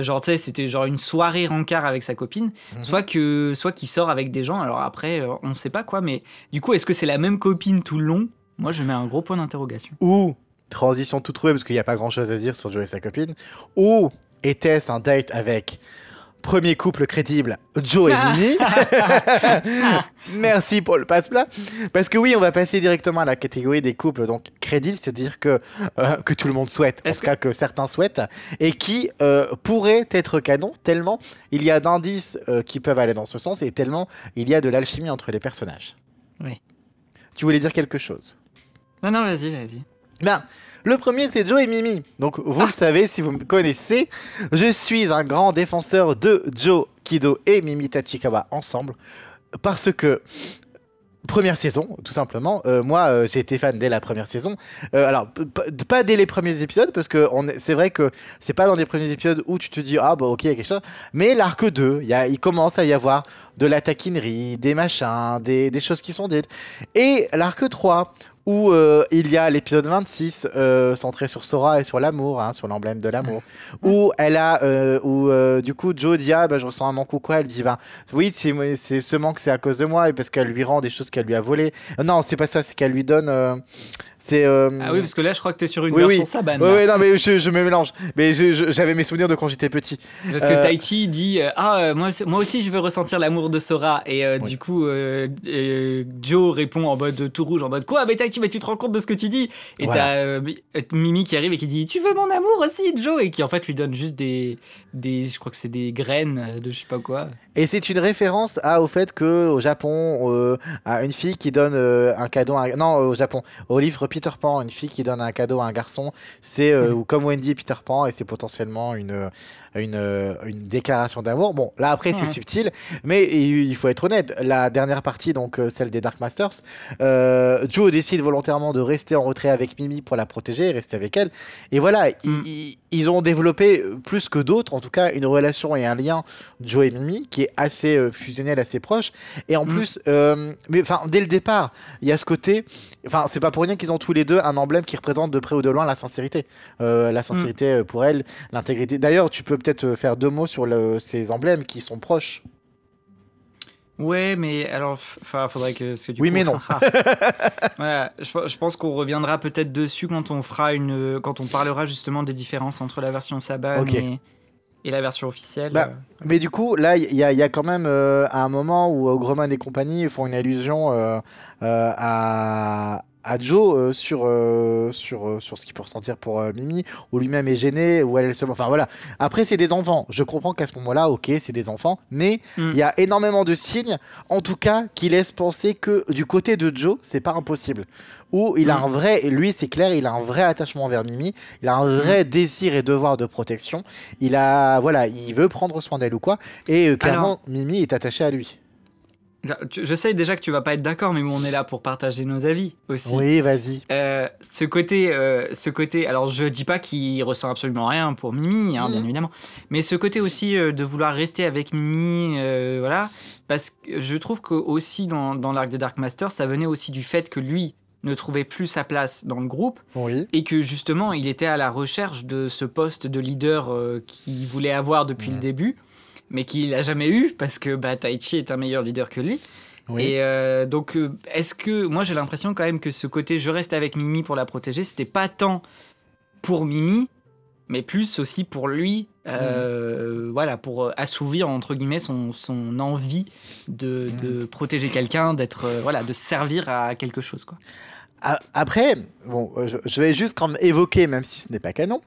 genre tu sais c'était genre une soirée rencard avec sa copine mhm. soit que soit qu'il sort avec des gens alors après on sait pas quoi mais du coup est-ce que c'est la même copine tout le long moi, je mets un gros point d'interrogation. Ou, transition tout trouvé, parce qu'il n'y a pas grand chose à dire sur Joe et sa copine. Ou, était-ce un date avec premier couple crédible, Joe et Mimi. Merci pour le passe-plat. Parce que oui, on va passer directement à la catégorie des couples donc crédibles, c'est-à-dire que, euh, que tout le monde souhaite, en tout cas que certains souhaitent, et qui euh, pourraient être canon, tellement il y a d'indices euh, qui peuvent aller dans ce sens, et tellement il y a de l'alchimie entre les personnages. Oui. Tu voulais dire quelque chose non, non, vas-y, vas-y. Ben, le premier, c'est Joe et Mimi. Donc, vous le ah. savez, si vous me connaissez, je suis un grand défenseur de Joe Kido et Mimi Tachikawa ensemble. Parce que, première saison, tout simplement, euh, moi, euh, j'ai été fan dès la première saison. Euh, alors, pas dès les premiers épisodes, parce que c'est vrai que c'est pas dans les premiers épisodes où tu te dis, ah, bah, ok, il y a quelque chose. Mais l'arc 2, il commence à y avoir de la taquinerie, des machins, des, des choses qui sont dites. Et l'arc 3, où euh, il y a l'épisode 26 euh, centré sur Sora et sur l'amour, hein, sur l'emblème de l'amour, où elle a, euh, où euh, du coup Joe dit ah bah, je ressens un manque ou quoi, elle dit bah oui c'est ce manque c'est à cause de moi et parce qu'elle lui rend des choses qu'elle lui a volées. Euh, non c'est pas ça, c'est qu'elle lui donne euh, ah oui, parce que là, je crois que tu es sur une version oui. Oui, oui, non, mais je, je me mélange. Mais j'avais mes souvenirs de quand j'étais petit. C'est parce que euh, Tahiti dit euh, Ah, moi, moi aussi, je veux ressentir l'amour de Sora. Et du coup, Joe répond en mode tout rouge, en mode Quoi, mais Tahiti mais tu te rends compte de ce que tu dis Et t'as Mimi qui arrive et qui dit Tu veux mon amour aussi, Joe Et qui en fait lui donne juste des, des, je crois que c'est des graines de je sais pas quoi. Et c'est une référence à, au fait que au Japon, euh, à une fille qui donne euh, un cadeau, à un... non euh, au Japon, au livre Peter Pan, une fille qui donne un cadeau à un garçon, c'est euh, hmm. comme Wendy Peter Pan, et c'est potentiellement une une, euh, une déclaration d'amour. Bon, là après c'est subtil, mais il, faut être honnête. La dernière partie, donc euh, celle des Dark Masters, euh, Joe décide volontairement de rester en retrait avec Mimi pour la protéger, rester avec elle. Et voilà, mm. ils, ont développé plus que d'autres, en tout cas, une relation et un lien Joe et Mimi qui est assez fusionnel, assez proche. Et en mm. plus, mais enfin dès le départ, il y a ce côté. Enfin, c'est pas pour rien qu'ils ont tous les deux un emblème qui représente de près ou de loin la sincérité, la mm. sincérité pour elle, l'intégrité. D'ailleurs, tu peux peut-être euh, faire deux mots sur le, ces emblèmes qui sont proches. Ouais, mais alors, enfin, faudrait que. ce que du oui, mais non. Ah. je, pense qu'on reviendra peut-être dessus quand on fera une, quand on parlera justement des différences entre la version Saban et, la version officielle. Bah, euh. mais du coup, là, il y, a quand même euh, un moment où Grumman et compagnie font une allusion à à Joe euh, sur, euh, sur, euh, sur ce qu'il peut ressentir pour Mimi, ou lui-même est gêné, ou elle est seule. Enfin voilà. Après, c'est des enfants. Je comprends qu'à ce moment-là, ok, c'est des enfants, mais mm. il y a énormément de signes, en tout cas, qui laissent penser que du côté de Joe, c'est pas impossible. Ou il a mm. un vrai, lui, c'est clair, il a un vrai attachement vers Mimi, il a un mm. vrai désir et devoir de protection. Il a, voilà, il veut prendre soin d'elle ou quoi, et clairement, Mimi est attachée à lui. Bah, je sais déjà que tu vas pas être d'accord, mais on est là pour partager nos avis aussi. Oui, vas-y. Euh, ce côté, euh, ce côté. Alors, je dis pas qu'il ressent absolument rien pour Mimi, hein, bien mm. évidemment, mais ce côté aussi euh, de vouloir rester avec Mimi, voilà, parce que je trouve que aussi dans, dans l'arc des Dark Masters, ça venait aussi du fait que lui ne trouvait plus sa place dans le groupe oui. et que justement il était à la recherche de ce poste de leader qu'il voulait avoir depuis mm. le début mais qu'il n'a jamais eu parce que bah, Taichi est un meilleur leader que lui. Et euh, donc, euh, est-ce que. Moi, j'ai l'impression quand même que ce côté je reste avec Mimi pour la protéger, c'était pas tant pour Mimi, mais plus aussi pour lui, euh, mm. voilà, pour assouvir entre guillemets son, son envie de, de mm. protéger quelqu'un, d'être, voilà, de servir à quelque chose, quoi. Après, bon, euh, je, vais juste quand évoquer, même si ce n'est pas canon,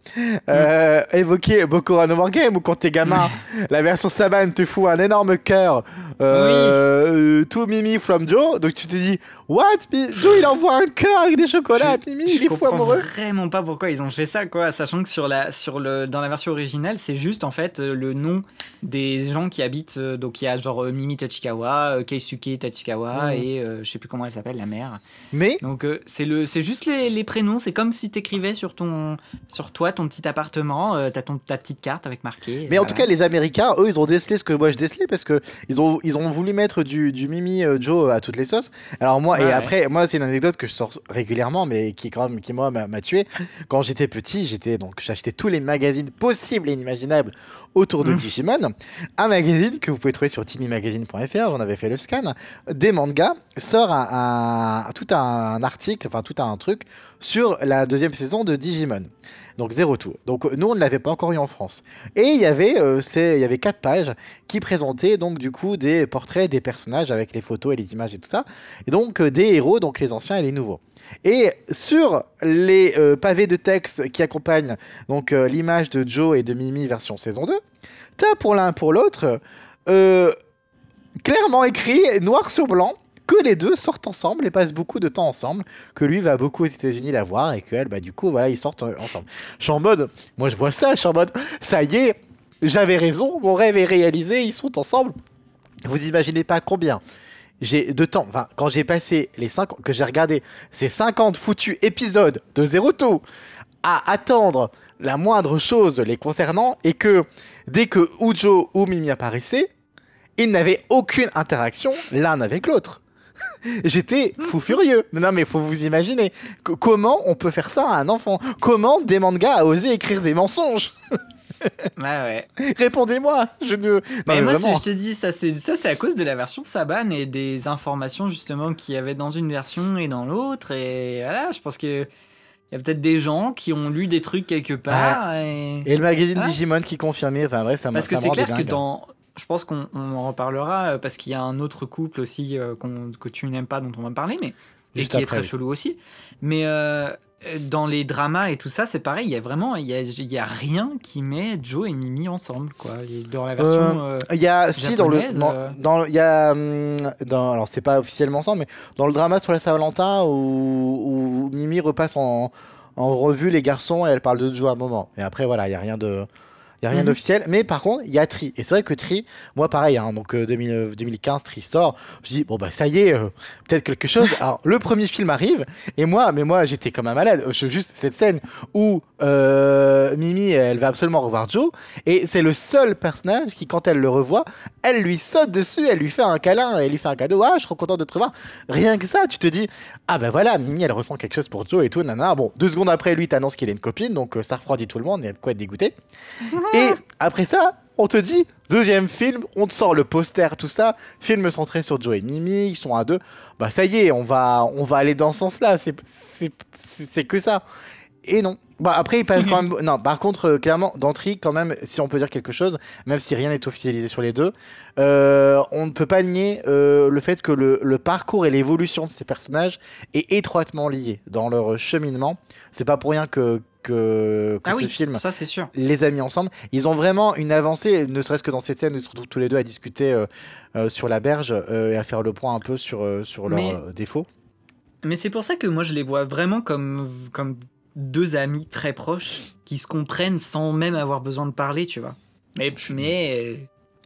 euh, évoquer Boko Hano Game où quand t'es gamin, la version Saban te fout un énorme cœur, euh, oui. tout Mimi from Joe, donc tu te dis, what, Joe il envoie un cœur avec des chocolats à Mimi, il est fou amoureux. Je vraiment pas pourquoi ils ont fait ça, quoi, sachant que sur la, sur le, dans la version originale, c'est juste en fait euh, le nom des gens qui habitent, donc il y a genre Mimi Tachikawa, Keisuke Tachikawa mm. et je sais plus comment elle s'appelle, la mère. Mais Donc c'est le, c'est juste les les, prénoms, c'est comme si tu écrivais sur, ton, sur toi ton petit appartement, euh, ta petite carte avec marqué. Mais en euh, tout cas, les Américains, eux, ils ont décelé ce que moi je décelais parce que ils ont, ils ont voulu mettre du, du Mimi euh, Joe à toutes les sauces. Alors moi, et après, moi, c'est une anecdote que je sors régulièrement, mais qui, quand même, qui moi, m'a tué. Quand j'étais petit, j'étais donc j'achetais tous les magazines possibles et inimaginables autour de mm. Digimon. Un magazine que vous pouvez trouver sur tinymagazine.fr, j'en avais fait le scan, des mangas, sort un, tout un article, enfin tout un truc sur la deuxième saison de Digimon. Donc zéro tour. Donc nous on ne l'avait pas encore eu en France. Et il y avait euh, c'est, il y avait quatre pages qui présentaient donc du coup des portraits des personnages avec les photos et les images et tout ça. Et donc euh, des héros, donc les anciens et les nouveaux. Et sur les euh, pavés de texte qui accompagnent donc l'image de Joe et de Mimi version saison 2, t'as pour l'un pour l'autre clairement écrit noir sur blanc que les deux sortent ensemble et passent beaucoup de temps ensemble, que lui va beaucoup aux États-Unis la voir et qu'elle, bah, du coup, voilà, ils sortent euh, ensemble. Je suis en mode, moi je vois ça, je suis en mode, ça y est, j'avais raison, mon rêve est réalisé, ils sont ensemble. Vous imaginez pas combien j'ai de temps, enfin, quand j'ai passé les 5 que j'ai regardé ces 50 foutus épisodes de Zero to à attendre la moindre chose les concernant et que dès que Ujo ou Mimi apparaissaient, ils n'avaient aucune interaction l'un avec l'autre. J'étais fou furieux. Non, mais faut vous imaginer. comment on peut faire ça à un enfant Comment des mangas a osé écrire des mensonges ouais. Répondez-moi, je mais, moi, je te dis, ça c'est ça c'est à cause de la version Saban et des informations justement qu'il y avait dans une version et dans l'autre et voilà, je pense qu'il y a peut-être des gens qui ont lu des trucs quelque part. Ah. Et... le magazine Digimon qui confirmait. Enfin bref, ça m'a Parce que c'est clair que dans, je pense qu'on en reparlera euh, parce qu'il y a un autre couple aussi euh, que tu n'aimes pas dont on va parler, mais qui est très chelou aussi. Mais euh, dans les dramas et tout ça, c'est pareil. Il y a vraiment, il y a, rien qui met Joe et Mimi ensemble, quoi. Dans la version, il y a si dans le, dans, il y a, hum, alors c'est pas officiellement ensemble, mais dans le drama sur la Saint-Valentin où, Mimi repasse en, revue les garçons et elle parle de Joe à un moment. Et après voilà, il y a rien de il n'y a rien mhm. d'officiel. Mais par contre, il y a Tri. Et c'est vrai que Tri, moi pareil, hein, donc 2015, euh, euh, Tri sort. Je dis, bon, bah ça y est, euh, peut-être quelque chose. Alors, le premier film arrive. Et moi, mais moi, j'étais comme un malade. Je, juste cette scène où euh, Mimi, elle va absolument revoir Joe, et c'est le seul personnage qui, quand elle le revoit, elle lui saute dessus, elle lui fait un câlin, elle lui fait un cadeau, ah, je suis trop content de te revoir. Rien que ça, tu te dis, ah ben voilà, Mimi, elle ressent quelque chose pour Joe et tout, nanana. Bon, deux secondes après, lui t'annonce qu'il est une copine, donc euh, ça refroidit tout le monde, il y a de quoi être dégoûté. et après ça, on te dit, deuxième film, on te sort le poster, tout ça, film centré sur Joe et Mimi, ils sont à deux, bah ça y est, on va, on va aller dans ce sens-là, c'est que ça. Et non. Bah après, il paraît quand même. Non, par contre, euh, clairement, d'entrée, quand même, si on peut dire quelque chose, même si rien n'est officialisé sur les deux, euh, on ne peut pas nier euh, le fait que le, parcours et l'évolution de ces personnages est étroitement lié dans leur cheminement. C'est pas pour rien que, que, ah ce film les a mis ensemble. Ils ont vraiment une avancée, ne serait-ce que dans cette scène, où ils se retrouvent tous les deux à discuter sur la berge et à faire le point un peu sur, sur leurs défauts. Mais c'est pour ça que moi je les vois vraiment comme, comme deux amis très proches qui se comprennent sans même avoir besoin de parler, tu vois. Mais, mais euh,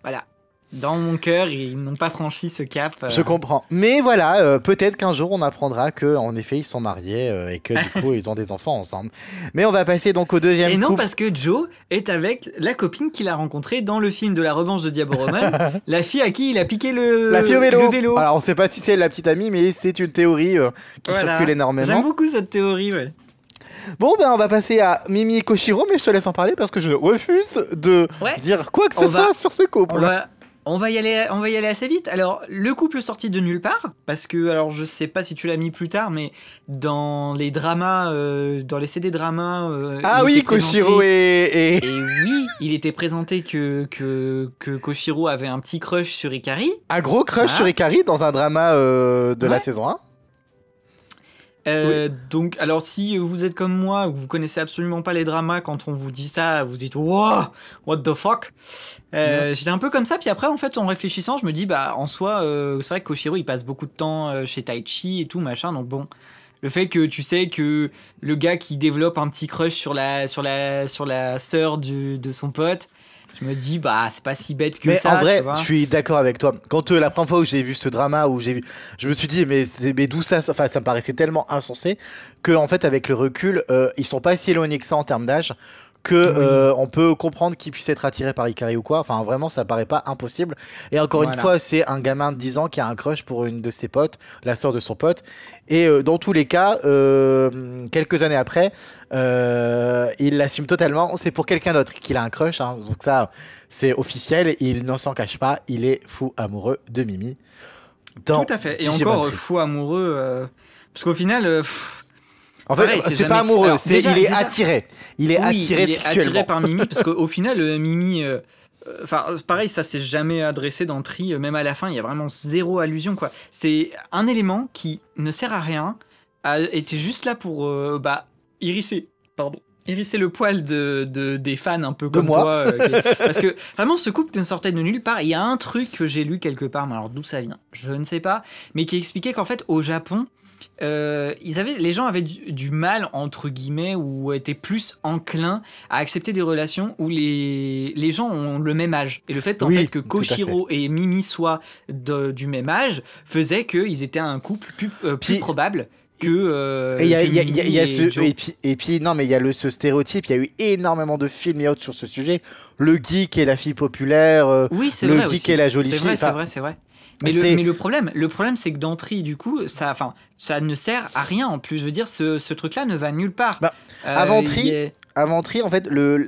voilà. Dans mon cœur, ils n'ont pas franchi ce cap. Euh. Je comprends. Mais voilà, euh, peut-être qu'un jour on apprendra que en effet ils sont mariés et que du coup ils ont des enfants ensemble. Mais on va passer donc au deuxième. Et non parce que Joe est avec la copine qu'il a rencontrée dans le film de la revanche de Diablo Roman la fille à qui il a piqué le, au vélo. Alors on ne sait pas si c'est la petite amie, mais c'est une théorie qui circule énormément. J'aime beaucoup cette théorie. Ouais. Bon, ben on va passer à Mimi et Koshiro, mais je te laisse en parler parce que je refuse de dire quoi que ce soit sur ce couple. On va... y aller, assez vite. Alors, le couple sorti de nulle part, parce que, alors, je sais pas si tu l'as mis plus tard, mais dans les dramas, euh, dans les CD dramas. Euh, ah oui, Koshiro et, et... oui, il était présenté que, que, Koshiro avait un petit crush sur Ikari. Un gros crush sur Ikari dans un drama euh, de la saison 1. Euh, Donc, alors si vous êtes comme moi, vous connaissez absolument pas les dramas, quand on vous dit ça, vous dites wow, what the fuck. Euh, J'étais un peu comme ça, puis après, en fait, en réfléchissant, je me dis bah en soi, euh, c'est vrai que Koshiro il passe beaucoup de temps euh, chez Taichi et tout machin, donc bon, le fait que tu sais que le gars qui développe un petit crush sur la sur la sur la sœur de son pote je me dis, bah, c'est pas si bête que ça. Mais en vrai, je suis d'accord avec toi. Quand euh, la première fois où j'ai vu ce drama, où j'ai vu, je me suis dit, mais, mais d'où ça Enfin, ça me paraissait tellement insensé que, en fait, avec le recul, euh, ils sont pas si éloignés que ça en termes d'âge que euh, on peut comprendre qu'il puisse être attiré par Ikari ou quoi. Enfin, vraiment, ça paraît pas impossible. Et encore une fois, c'est un gamin de 10 ans qui a un crush pour une de ses potes, la sœur de son pote. Et euh, dans tous les cas, euh, quelques années après, il l'assume totalement. C'est pour quelqu'un d'autre qu'il a un crush. Hein. Donc ça, c'est officiel. Il n'en s'en cache pas. Il est fou amoureux de Mimi. Tout à fait. Et encore fou amoureux. parce qu'au final. En fait, c'est pas amoureux, c'est il est attiré. Il est attiré il est sexuellement. attiré par Mimi, parce qu'au final, euh, Mimi. Euh, euh, enfin, pareil, ça s'est jamais adressé dans Tri, même à la fin, il y a vraiment zéro allusion, quoi. C'est un élément qui ne sert à rien, était juste là pour, bah, irisser, pardon, irisser le poil de, des fans un peu comme moi. toi. Parce que vraiment, ce couple ne sortait de nulle part. Il y a un truc que j'ai lu quelque part, mais alors d'où ça vient, je ne sais pas, mais qui expliquait qu'en fait, au Japon, euh, ils avaient, les gens avaient du, mal, entre guillemets, ou étaient plus enclins à accepter des relations où les, les gens ont le même âge. Et le fait, en fait que Koshiro et Mimi soient du même âge faisait qu'ils étaient un couple plus, plus probable que. et, puis, non, mais il y a le, ce stéréotype, il y a eu énormément de films et autres sur ce sujet. Le geek et la fille populaire, euh, le geek et la jolie fille. C'est vrai, c'est vrai, c'est vrai. Mais, le, problème, le problème, c'est que d'entrée, du coup, ça, enfin, ça ne sert à rien. En plus, je veux dire, ce, truc-là ne va nulle part. Bah, euh, avant tri, en fait, le,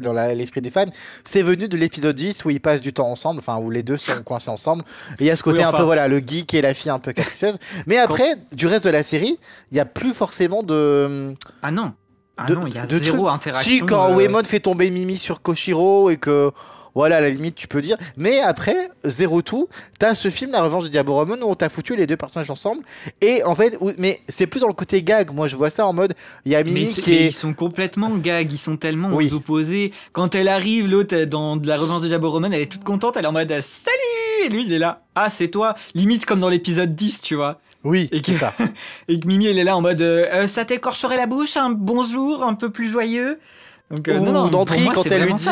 dans l'esprit des fans, c'est venu de l'épisode 10 où ils passent du temps ensemble, enfin, où les deux sont coincés ensemble. Et il y a ce côté un peu, voilà, le geek et la fille un peu capricieuse. mais après, du reste de la série, il n'y a plus forcément de. Ah non! Ah non, il y a zéro interaction. Si, quand euh... fait tomber Mimi sur Koshiro et que voilà, la limite, tu peux dire. Mais après, zéro tout, t'as ce film, La Revanche de Diablo Roman, où on t'a foutu les deux personnages ensemble. Et en fait, mais c'est plus dans le côté gag. Moi, je vois ça en mode, il y a Mimi qui est... Ils sont complètement gags. ils sont tellement opposés. Quand elle arrive, l'autre, euh, dans La Revanche de Diablo Roman, elle est toute contente, elle est en mode, euh, salut! Et lui, il est là. Ah, c'est toi. Limite comme dans l'épisode 10, tu vois. Oui, et qui ça. et que Mimi, elle est là en mode euh, ça t'écorcherait la bouche, un bonjour, un peu plus joyeux. Donc, Ou d'entrée, quand elle lui dit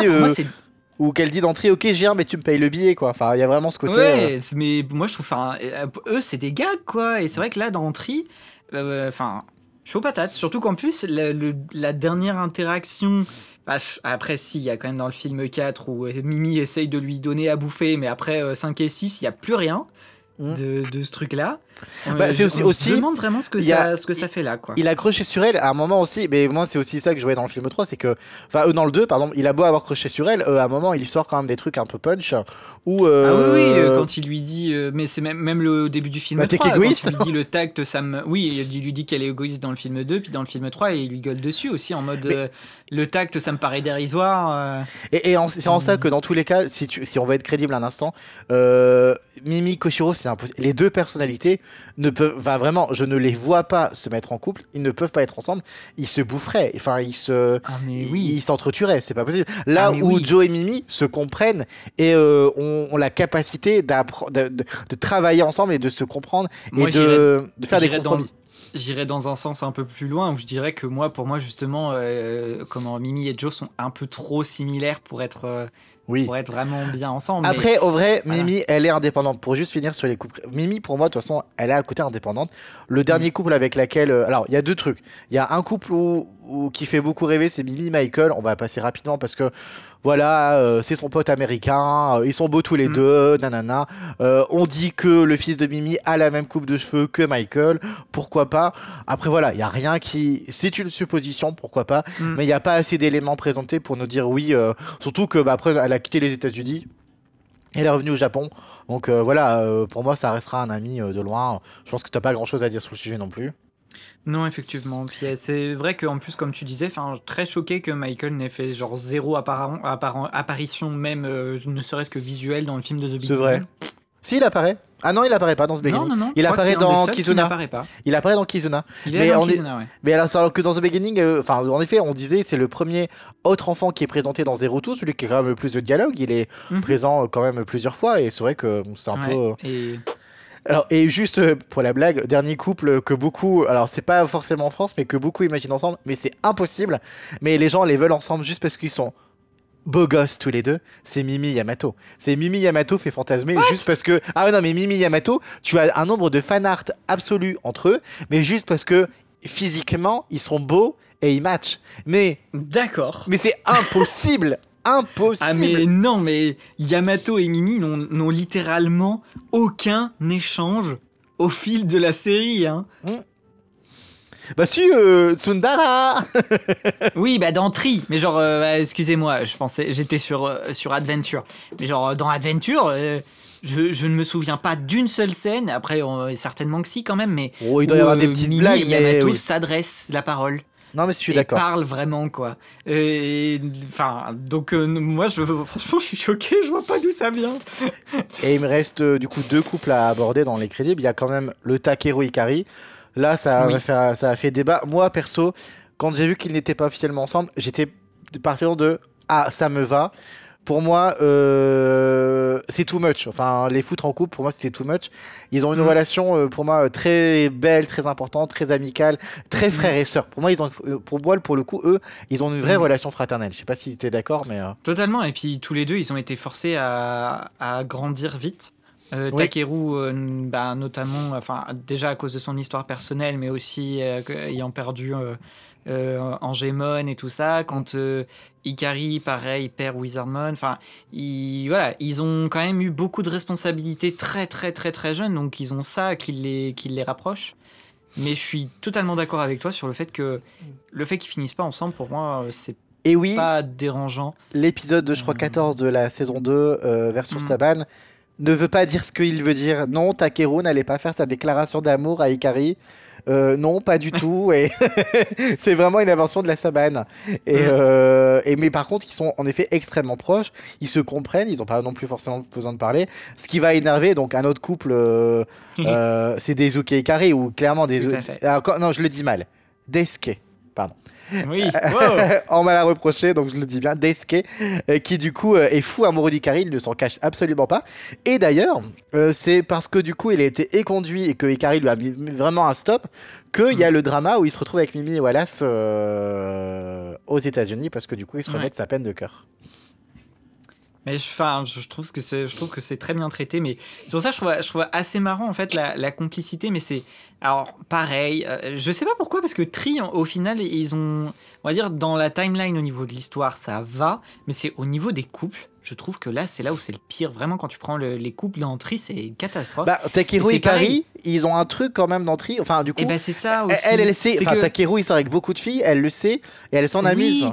ou qu'elle dit d'entrée ok j'ai mais tu me payes le billet quoi enfin il y a vraiment ce côté euh, mais moi je trouve enfin euh, eux c'est des gags quoi et c'est vrai que là dans euh, enfin chaud patate surtout qu'en plus la, dernière interaction bah, après si il y a quand même dans le film 4 où Mimi essaye de lui donner à bouffer mais après 5 et 6 il y a plus rien mm. de, de ce truc là bah, c'est aussi, aussi, demande vraiment ce que, ça, ce que ça fait là. Quoi. Il a croché sur elle à un moment aussi, mais moi c'est aussi ça que je voyais dans le film 3, c'est que, enfin, euh, dans le 2, pardon, il a beau avoir croché sur elle, euh, à un moment il sort quand même des trucs un peu punch. Ou euh, Ah oui, oui quand il lui dit, mais c'est même, même le début du film bah, 3, quand il lui dit le tact, ça me... Oui, il lui dit qu'elle est égoïste dans le film 2, puis dans le film 3, et il lui gueule dessus aussi en mode le tact, ça me paraît dérisoire. Et, c'est en ça que dans tous les cas, si, si on veut être crédible un instant, Mimi, Koshiro, c'est Les deux personnalités ne peuvent, vraiment, je ne les vois pas se mettre en couple, ils ne peuvent pas être ensemble, ils se boufferaient, enfin ils se, ah, ils s'entretueraient, c'est pas possible. Là ah, où Joe et Mimi se comprennent et euh, ont, la capacité de, travailler ensemble et de se comprendre et de, faire des compromis. j'irais dans un sens un peu plus loin où je dirais que moi, pour moi, justement, euh, comment Mimi et Joe sont un peu trop similaires pour être. Euh, oui. pour être vraiment bien ensemble. Après, au vrai, Mimi, elle est indépendante. Pour juste finir sur les couples, Mimi, pour moi, de toute façon, elle est à côté indépendante. Le dernier couple avec laquelle, euh, alors, il y a deux trucs. Il y a un couple qui fait beaucoup rêver, c'est Mimi Michael. On va passer rapidement parce que voilà, euh, c'est son pote américain, euh, ils sont beaux tous les mm. deux, nanana. Euh, on dit que le fils de Mimi a la même coupe de cheveux que Michael, pourquoi pas Après voilà, il y a rien qui, c'est une supposition, pourquoi pas, mm. mais il n'y a pas assez d'éléments présentés pour nous dire oui. surtout que bah, après, elle a quitté les États-Unis. Elle est revenue au Japon. Donc voilà, pour moi, ça restera un ami de loin. Je pense que tu n'as pas grand chose à dire sur le sujet non plus. Non, effectivement. Puis euh, c'est vrai qu'en plus, comme tu disais, très choqué que Michael n'ait fait genre zéro apparition, même euh, ne serait-ce que visuelle dans le film de The Beginning. C'est vrai. Si, il apparaît. Ah non, il apparaît pas dans ce Beginning. Non, non, non. Il apparaît dans Kizuna. Il, apparaît dans Kizuna. mais, dans est... mais alors, que dans The Beginning, euh, enfin, en effet, on disait c'est le premier autre enfant qui est présenté dans Zero Two, celui qui a le plus de dialogue. Il est mhm. présent quand même plusieurs fois et c'est vrai que c'est un peu. Alors, et juste euh, pour la blague, dernier couple que beaucoup, alors c'est pas forcément en France, mais que beaucoup imaginent ensemble, mais c'est impossible. Mais les gens les veulent ensemble juste parce qu'ils sont beaux gosses tous les deux, c'est Mimi Yamato. C'est Mimi Yamato fait fantasmer juste parce que ah non mais Mimi Yamato, tu as un nombre de fan art absolu entre eux, mais juste parce que physiquement ils sont beaux et ils matchent. Mais d'accord. Mais c'est impossible impossible. Ah mais non, mais Yamato et Mimi n'ont littéralement aucun échange au fil de la série. Hein. Hum. Bah si, euh, Tsundara Oui, bah dans Tri, mais genre, euh, bah, excusez-moi, je pensais, j'étais sur, euh, sur Adventure. Mais genre, dans Adventure, je, ne me souviens pas d'une seule scène, après, on, certainement que si quand même, mais... Oh, il doit y avoir des petites Mimi Yamato s'adresse la parole. Non, mais je suis d'accord. parle vraiment, quoi. Et enfin, donc, euh, moi, je, franchement, je suis choqué, je vois pas d'où ça vient. et il me reste, euh, du coup, deux couples à aborder dans les crédits. Il y a quand même le Takeru Ikari. Là, ça, ça a fait débat. Moi, perso, quand j'ai vu qu'ils n'étaient pas officiellement ensemble, j'étais parti de Ah, ça me va pour moi, euh, c'est too much. Enfin, les foutre en couple, pour moi, c'était too much. Ils ont une mm. relation, euh, pour moi, euh, très belle, très importante, très amicale, très mm. frère et sœur. Pour moi, ils ont, pour Boile, pour le coup, eux, ils ont une vraie mm. relation fraternelle. Je sais pas si tu es d'accord, mais. Totalement. Et puis, tous les deux, ils ont été forcés à, grandir vite. Takeru, bah, notamment, enfin, déjà à cause de son histoire personnelle, mais aussi ayant perdu euh, Angemon et tout ça, quand euh, Ikari, pareil, perd Wizardmon. Enfin, ils, voilà, ils ont quand même eu beaucoup de responsabilités très, très, très, très jeunes, donc ils ont ça qui les, qui les rapproche. Mais je suis totalement d'accord avec toi sur le fait que le fait qu'ils finissent pas ensemble, pour moi, euh, c'est et oui, pas dérangeant. L'épisode, je crois, 14 euh. de la saison 2, version mm. Saban, ne veut pas dire ce qu'il veut dire. Non, Takeru n'allait pas faire sa déclaration d'amour à Ikari. Euh, non, pas du tout. Et c'est vraiment une invention de la sabane. Mm. Euh, et, mais par contre, ils sont en effet extrêmement proches. Ils se comprennent. Ils n'ont pas non plus forcément besoin de parler. Ce qui va énerver donc un autre couple, euh, c'est des et Ikari ou clairement des. Ah, non, je le dis mal. Desuke, pardon. Oui. Wow. on m'a reproché, donc je le dis bien, Deske, euh, qui du coup euh, est fou amoureux d'Ikari, il ne s'en cache absolument pas. Et d'ailleurs, euh, c'est parce que du coup il a été éconduit et que Ikari lui a mis vraiment un stop qu'il y a le drama où il se retrouve avec Mimi et Wallace aux États-Unis parce que du coup il se remet sa peine de cœur. Mais je, enfin, je, trouve que c'est, je trouve que c'est très bien traité. Mais c'est pour ça que je trouve, je assez marrant en fait la, complicité. Mais c'est alors pareil. Euh, je sais pas pourquoi parce que Tri au final ils ont, on va dire dans la timeline au niveau de l'histoire ça va, mais c'est au niveau des couples. Je trouve que là, c'est là où c'est le pire. Vraiment, quand tu prends les couples dans Tri, c'est une catastrophe. Bah, Takeru et, Kari, ils ont un truc quand même dans Tri. Enfin, du eh coup, ben, c'est ça Elle, elle, sait. Enfin, Takeru, il sort avec beaucoup de filles. Elle le sait et elle s'en amuse.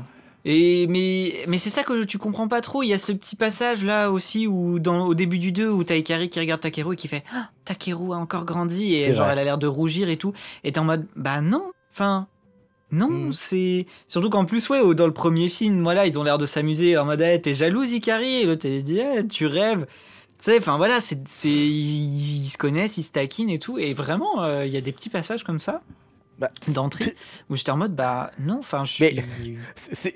Et, mais mais c'est ça que tu comprends pas trop. Il y a ce petit passage là aussi où au début du 2 où t'as Ikari qui regarde Takeru et qui fait ah, Takeru a encore grandi et genre elle a l'air de rougir et tout. Et t'es en mode bah non, enfin non, hmm. c'est surtout qu'en plus ouais dans le premier film voilà ils ont l'air de s'amuser en mode t'es jalouse Ikari et l'autre elle dit tu rêves. Tu sais, enfin voilà, c'est, ils, se connaissent, ils se taquinent et tout, et vraiment, euh, il y a des petits passages comme ça. Bah, d'entrée où j'étais en mode bah non enfin je suis c'est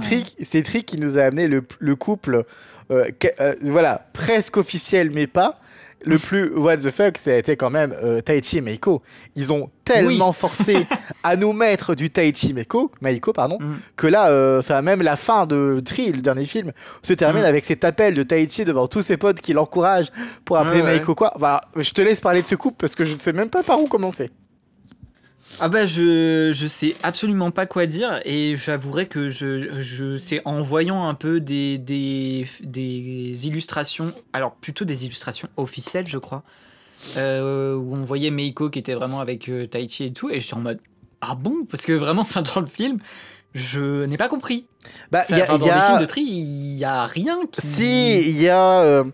Trick c'est Trick qui nous a amené le, couple euh, euh, voilà presque officiel mais pas le plus what the fuck, ça a été quand même euh, Taichi et Meiko. Ils ont tellement forcé à nous mettre du Taichi Meiko, Meiko pardon, mm. que là, enfin même la fin de tri le dernier film, se termine mm. avec cet appel de Taichi devant tous ses potes qui l'encouragent pour appeler Meiko quoi. Bah, je te laisse parler de ce couple parce que je ne sais même pas par où commencer. Ah bah je, je sais absolument pas quoi dire et j'avouerai que je, je c'est en voyant un peu des, des, des, illustrations, alors plutôt des illustrations officielles je crois, euh, où on voyait Meiko qui était vraiment avec euh, Taichi et tout et je suis en mode ah bon parce que vraiment enfin dans le film je n'ai pas compris. Bah, y a, dans y a... les films de tri il y a rien qui... Si il y a... Euh,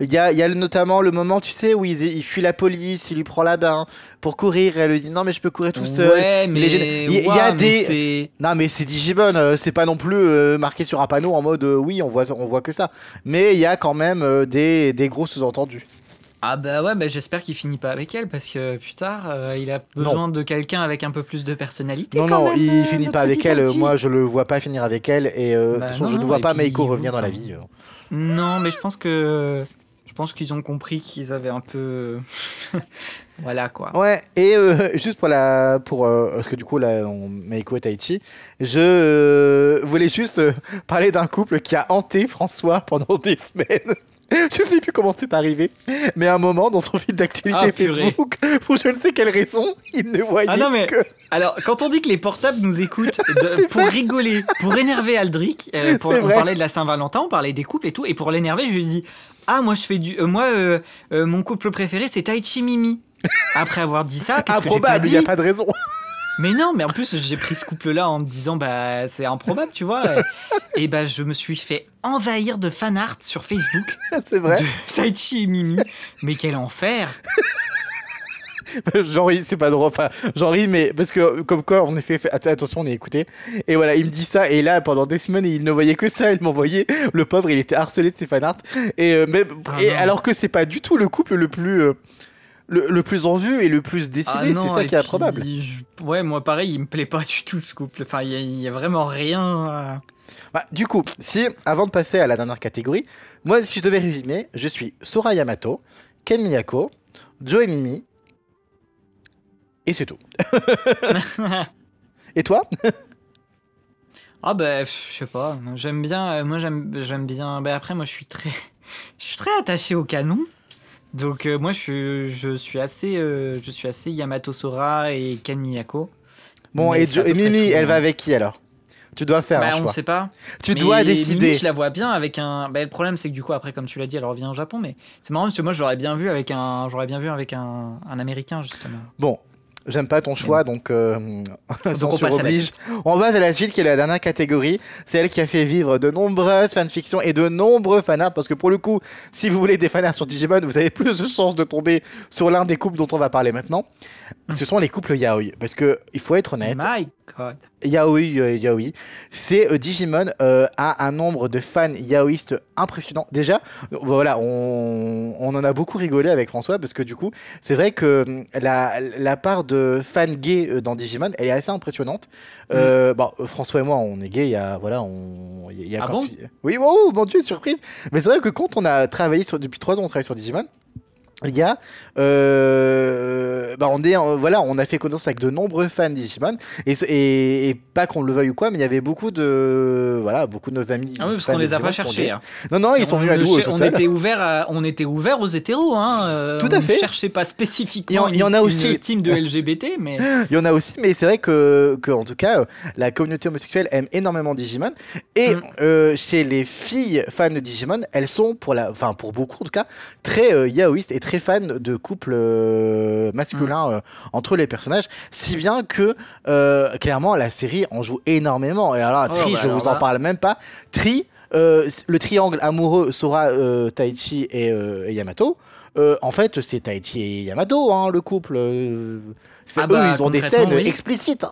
il y a, notamment le moment, tu sais, où il, fuit la police, il lui prend la bain pour courir. Et elle lui dit non, mais je peux courir tout seul. Ouais, mais il y, a des. non, mais c'est Digimon. Euh, c'est pas non plus euh, marqué sur un panneau en mode euh, oui, on voit, on voit que ça. Mais il y a quand même des, des gros sous-entendus. Ah bah ouais, j'espère qu'il finit pas avec elle parce que plus tard, il a besoin de quelqu'un avec un peu plus de personnalité. Non, non, il finit pas avec elle. Moi, je le vois pas finir avec elle et de toute bah façon, je ne vois pas Meiko revenir dans la vie. Non, mais je pense que je pense qu'ils ont compris qu'ils avaient un peu. voilà quoi. Ouais, et euh, juste pour la. Pour, euh, parce que du coup, là, on Meiko à Tahiti, je euh, voulais juste parler d'un couple qui a hanté François pendant des semaines je sais plus comment c'est arrivé, mais à un moment, dans son fil d'actualité ah, Facebook, pour je ne sais quelle raison, il ne voyait ah que... Alors, quand on dit que les portables nous écoutent pour rigoler, pour énerver Aldric, euh, pour, on parlait de la Saint-Valentin, on parlait des couples et tout, et pour l'énerver, je lui dis Ah, moi, je fais du. Euh, moi, euh, mon couple préféré, c'est Taichi Mimi. Après avoir dit ça, qu'est-ce que j'ai Il n'y a pas de raison. Mais non, mais en plus, j'ai pris ce couple-là en me disant, bah, c'est improbable, tu vois. Et, bah, je me suis fait envahir de fanart sur Facebook. C'est vrai. De Taichi et Mimi. Mais quel enfer! ris, c'est pas drôle. Enfin, ris, mais parce que comme quoi, on est fait, attention, on est écouté. Et voilà, il me dit ça. Et là, pendant des semaines, il ne voyait que ça. Il m'envoyait le pauvre. Il était harcelé de ses fanarts. Et, euh, ah alors que c'est pas du tout le couple le plus. Euh, le, plus en vue et le plus décidé. Ah c'est ça qui est improbable. Ouais, moi pareil, il me plaît pas du tout ce couple. Enfin, il y a, vraiment rien. Bah, du coup, si, avant de passer à la dernière catégorie, moi, si je devais résumer, je suis Sora Yamato, Ken Miyako, Joe et Mimi, et c'est tout. et toi Ah, bah, je sais pas. J'aime bien. Euh, moi, j'aime bien. Bah, après, moi, je suis très. Je suis très attaché au canon. Donc euh, moi je suis, je suis assez euh, je suis assez Yamato Sora et Ken Miyako. Bon et, Mimi, elle va avec qui alors tu dois faire un hein, bah, on choix. On sait pas. Tu dois décider. Mimi, je la vois bien avec un. Bah, le problème, c'est que du coup, après, comme tu l'as dit, elle revient au Japon. Mais c'est marrant parce que moi, j'aurais bien vu avec un. J'aurais bien vu avec un... un, américain justement. Bon, J'aime pas ton choix, donc, euh, se on, oblige. on passe à la suite qui est la dernière catégorie, C'est elle qui a fait vivre de nombreuses fanfictions et de nombreux fanarts, parce que pour le coup, si vous voulez des fanarts sur Digimon, vous avez plus de chances de tomber sur l'un des couples dont on va parler maintenant. Ce ah. sont les couples yaoi, parce que il faut être honnête yaoi, euh, yaoi, c'est euh, Digimon euh, a un nombre de fans yaoïstes impressionnant. Déjà, voilà, on, en a beaucoup rigolé avec François parce que du coup, c'est vrai que hum, la, part de fans gays dans Digimon, elle est assez impressionnante. Mm. François et moi, on est gays, il y a, voilà, on, ah bon Oui, oh, mon dieu, surprise Mais c'est vrai que quand on a travaillé depuis trois ans, on travaille sur Digimon, il y a euh, bah on euh, voilà, on a fait connaissance avec de nombreux fans Digimon et, pas qu'on le veuille ou quoi, mais il y avait beaucoup de, voilà, beaucoup de nos amis. Ah parce qu'on les a pas cherchés. Hein. Non, non, ils sont venus à nous. On était ouvert, on était ouvert aux hétéros, hein, euh, Tout à on fait. Cherchait pas spécifiquement. Il y, en a aussi. team de LGBT, mais. Il y en a aussi, mais c'est vrai que, que, en tout cas, la communauté homosexuelle aime énormément Digimon et mm. chez les filles fans de Digimon, elles sont pour la, enfin pour beaucoup en tout cas, très yaoïstes et très fan de couples euh, masculins mm. euh, entre les personnages, si bien que euh, clairement la série en joue énormément. Et alors, oh, Tri, bah je vous en parle même pas. Tri, le triangle amoureux Sora, Taichi et, Yamato. en fait, c'est Taichi et Yamato, hein, le couple. Ah bah, eux, ils ont des scènes explicites.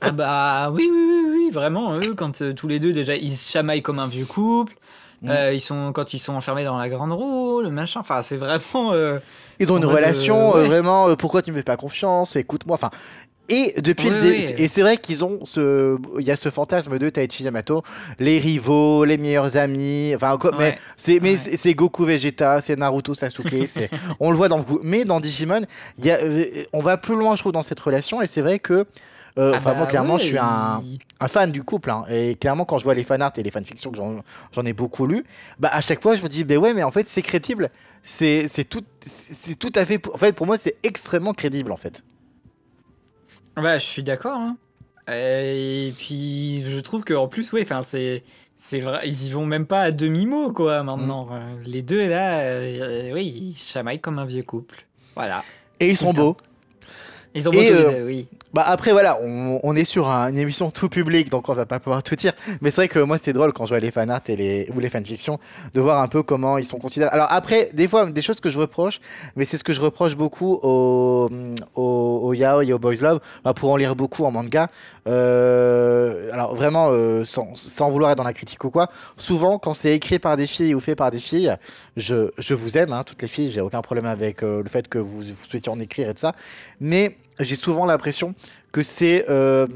ah bah oui, oui, oui, oui, vraiment. Eux, quand tous les deux, déjà, ils se chamaillent comme un vieux couple. Mm. Euh, ils sont, quand ils sont enfermés dans la grande roue, le machin. Enfin, c'est vraiment. Euh, ils ont une relation, euh, vraiment. pourquoi tu me fais pas confiance Écoute-moi. Enfin, et depuis le et c'est vrai qu'ils ont ce, il y a ce fantasme de Taichi Yamato, les rivaux, les meilleurs amis, enfin, mais c'est, mais c'est Goku Vegeta, c'est Naruto Sasuke, on le voit dans, mais dans Digimon, il y a, on va plus loin, je trouve, dans cette relation, et c'est vrai que euh, ah enfin, bah clairement, je suis un, fan du couple. Hein. et clairement, quand je vois les fanarts et les fanfictions, que j'en ai beaucoup lu, bah, à chaque fois, je me dis, ben ouais, mais en fait, c'est crédible. C'est tout, tout à fait. En fait, pour moi, c'est extrêmement crédible, en fait. Bah, je suis d'accord. Hein. Et puis, je trouve qu'en plus, oui, enfin, c'est. C'est vrai, ils y vont même pas à demi-mot, quoi, maintenant. Mm. Les deux, là, euh, oui, ils chamaillent comme un vieux couple. Voilà. Et ils sont beaux. Ils ont et, euh, oui. Bah après voilà, on, on est sur une émission tout public, donc on va pas pouvoir tout dire. Mais c'est vrai que moi c'était drôle quand je vois les fanarts et les ou les fanfictions de voir un peu comment ils sont considérés. Alors après, des fois des choses que je reproche, mais c'est ce que je reproche beaucoup aux au, au yaoi et aux boys love, bah, pour en lire beaucoup en manga. Euh, alors vraiment euh, sans, sans, vouloir être dans la critique ou quoi, souvent quand c'est écrit par des filles ou fait par des filles, je, je vous aime, hein, toutes les filles, j'ai aucun problème avec euh, le fait que vous, vous souhaitiez en écrire et tout ça, mais j'ai souvent l'impression que euh,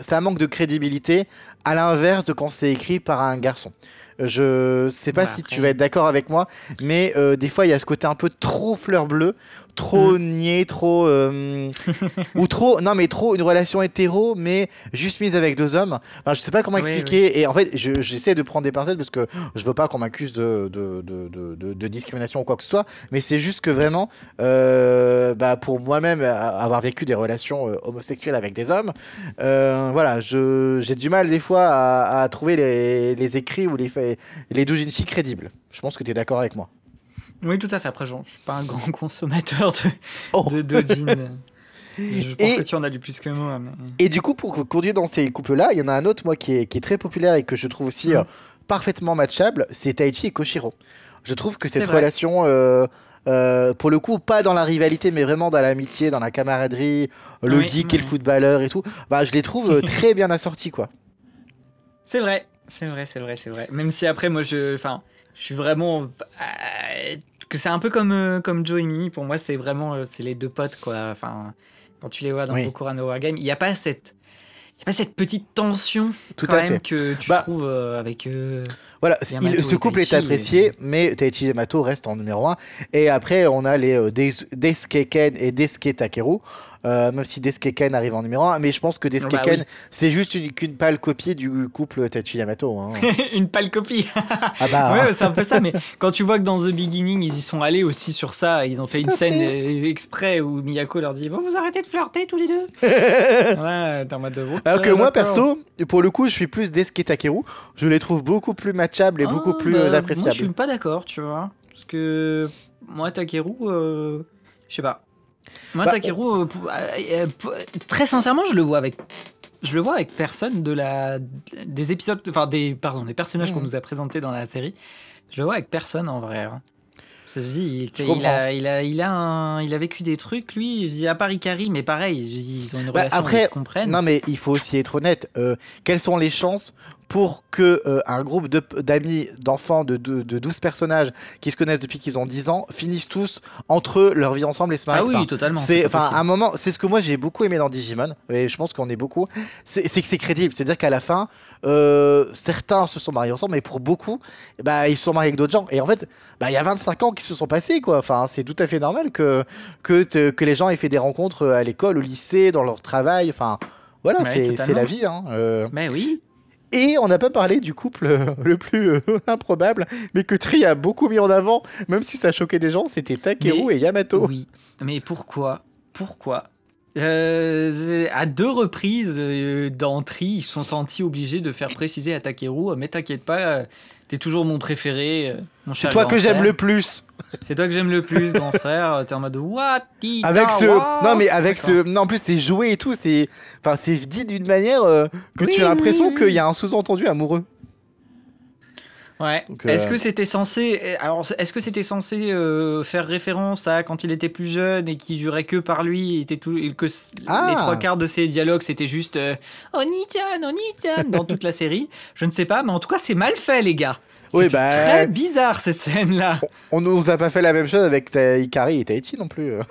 c'est un manque de crédibilité, à l'inverse de quand c'est écrit par un garçon. Je sais pas bah, si tu vas être d'accord avec moi, mais euh, des fois il y a ce côté un peu trop fleur bleue trop mm. nié, trop. Euh, ou trop. Non, mais trop une relation hétéro, mais juste mise avec deux hommes. Enfin, je sais pas comment expliquer. Et en fait, j'essaie de prendre des pincettes parce que je veux pas qu'on m'accuse de de, discrimination ou quoi que ce soit. Mais c'est juste que vraiment, euh, bah, pour moi-même, avoir vécu des relations euh, homosexuelles avec des hommes, voilà, j'ai du mal des fois à, trouver les, écrits ou les, les doujinshi crédibles. Je pense que tu es d'accord avec moi. Oui, tout à fait. Après, je ne suis pas un grand consommateur de, oh. de, Je pense que tu en as lu plus que moi. Mais... Et du coup, pour conduire dans ces couples-là, il y en a un autre, moi, qui est, très populaire et que je trouve aussi mhm. euh, parfaitement matchable, c'est Taichi et Koshiro. Je trouve que cette relation, euh, euh, pour le coup, pas dans la rivalité, mais vraiment dans l'amitié, dans la camaraderie, le geek et le mhm. footballeur et tout, bah, je les trouve très bien assortis, quoi. C'est vrai, c'est vrai, c'est vrai, c'est vrai. Même si après, moi, je... Enfin... Je suis vraiment euh, que c'est un peu comme euh, comme Joe et Mimi. Pour moi, c'est vraiment euh, c'est les deux potes quoi. Enfin, quand tu les vois dans ton Boku no Game, il n'y a pas cette y a pas cette petite tension Tout quand même que tu bah trouves avec eux. Voilà, ce couple est apprécié, mais, mais Taichi Yamato reste en numéro 1. Et après, on a les euh, Deskeken et Deske Takeru. Euh, même si Deskeken arrive en numéro 1, mais je pense que ah bah Deskeken, c'est juste une, pâle copie du couple Taichi Yamato. Hein. une pâle copie ah bah, ouais, c'est un peu ça, mais quand tu vois que dans The Beginning, ils y sont allés aussi sur ça, ils ont fait une scène euh, exprès où Miyako leur dit Bon, vous arrêtez de flirter tous les deux Ouais, en mode de Alors que moi, perso, pour le coup, je suis plus Deske Takeru, je les trouve beaucoup plus matchable et beaucoup ah, plus appréciable. Bah, euh, moi, je suis pas d'accord, tu vois. Parce que moi, Takeru, euh, je sais pas. Moi, bah, Takeru, euh, euh, très sincèrement, je le vois avec. Je le vois avec personne de la des épisodes, enfin des pardon des personnages qu'on hmm. nous a présentés dans la série. Je le vois avec personne en vrai. Hein. il, a, il, a, il, a vécu des trucs, lui, à Paris-Carrie, mais pareil, ils ont une bah, relation, après, se comprennent. Non, mais il faut aussi être honnête. quelles sont les chances pour que euh, un groupe d'amis, d'enfants, de, de, 12 personnages qui se connaissent depuis qu'ils ont 10 ans, finissent tous entre eux leur vie ensemble et se marient. Ah oui, totalement. C'est enfin un moment, c'est ce que moi j'ai beaucoup aimé dans Digimon, et je pense qu'on est beaucoup, c'est que c'est crédible. C'est-à-dire qu'à la fin, euh, certains se sont mariés ensemble, mais pour beaucoup, bah, ils se sont mariés avec d'autres gens. Et en fait, bah, il y a 25 ans qui se sont passés, quoi. Enfin, c'est tout à fait normal que, que, que les gens aient fait des rencontres euh, à l'école, au lycée, dans leur travail, enfin. Voilà, c'est la vie. Hein, mais oui. Et on n'a pas parlé du couple euh, le plus euh, improbable, mais que Tri a beaucoup mis en avant, même si ça choquait des gens, c'était Takeru et Yamato. Oui, mais pourquoi Pourquoi euh, à deux reprises d'entrée, ils sont sentis obligés de faire préciser à Takeru, ah, mais t'inquiète pas, T'es toujours mon préféré. Euh, mon c'est toi que j'aime le plus. C'est toi que j'aime le plus, grand frère. T'es en mode What? Avec ce. Non, mais avec ce. Non, en plus, c'est joué et tout. C'est. Enfin, c'est dit d'une manière euh, que tu as l'impression qu'il y a un sous-entendu amoureux. Ouais. Euh, eh, est-ce que c'était censé, alors, est-ce que c'était censé faire référence à quand il était plus jeune et qui jurait que par lui, était tout, que ah. les trois quarts de ses dialogues c'était juste euh, Onitan, Onitan dans toute la série Je ne sais pas, mais en tout cas c'est mal fait les gars. c'est bah, très bizarre ces scènes-là. On, on nous a pas fait la même chose avec Ikari et Taichi non plus. Euh.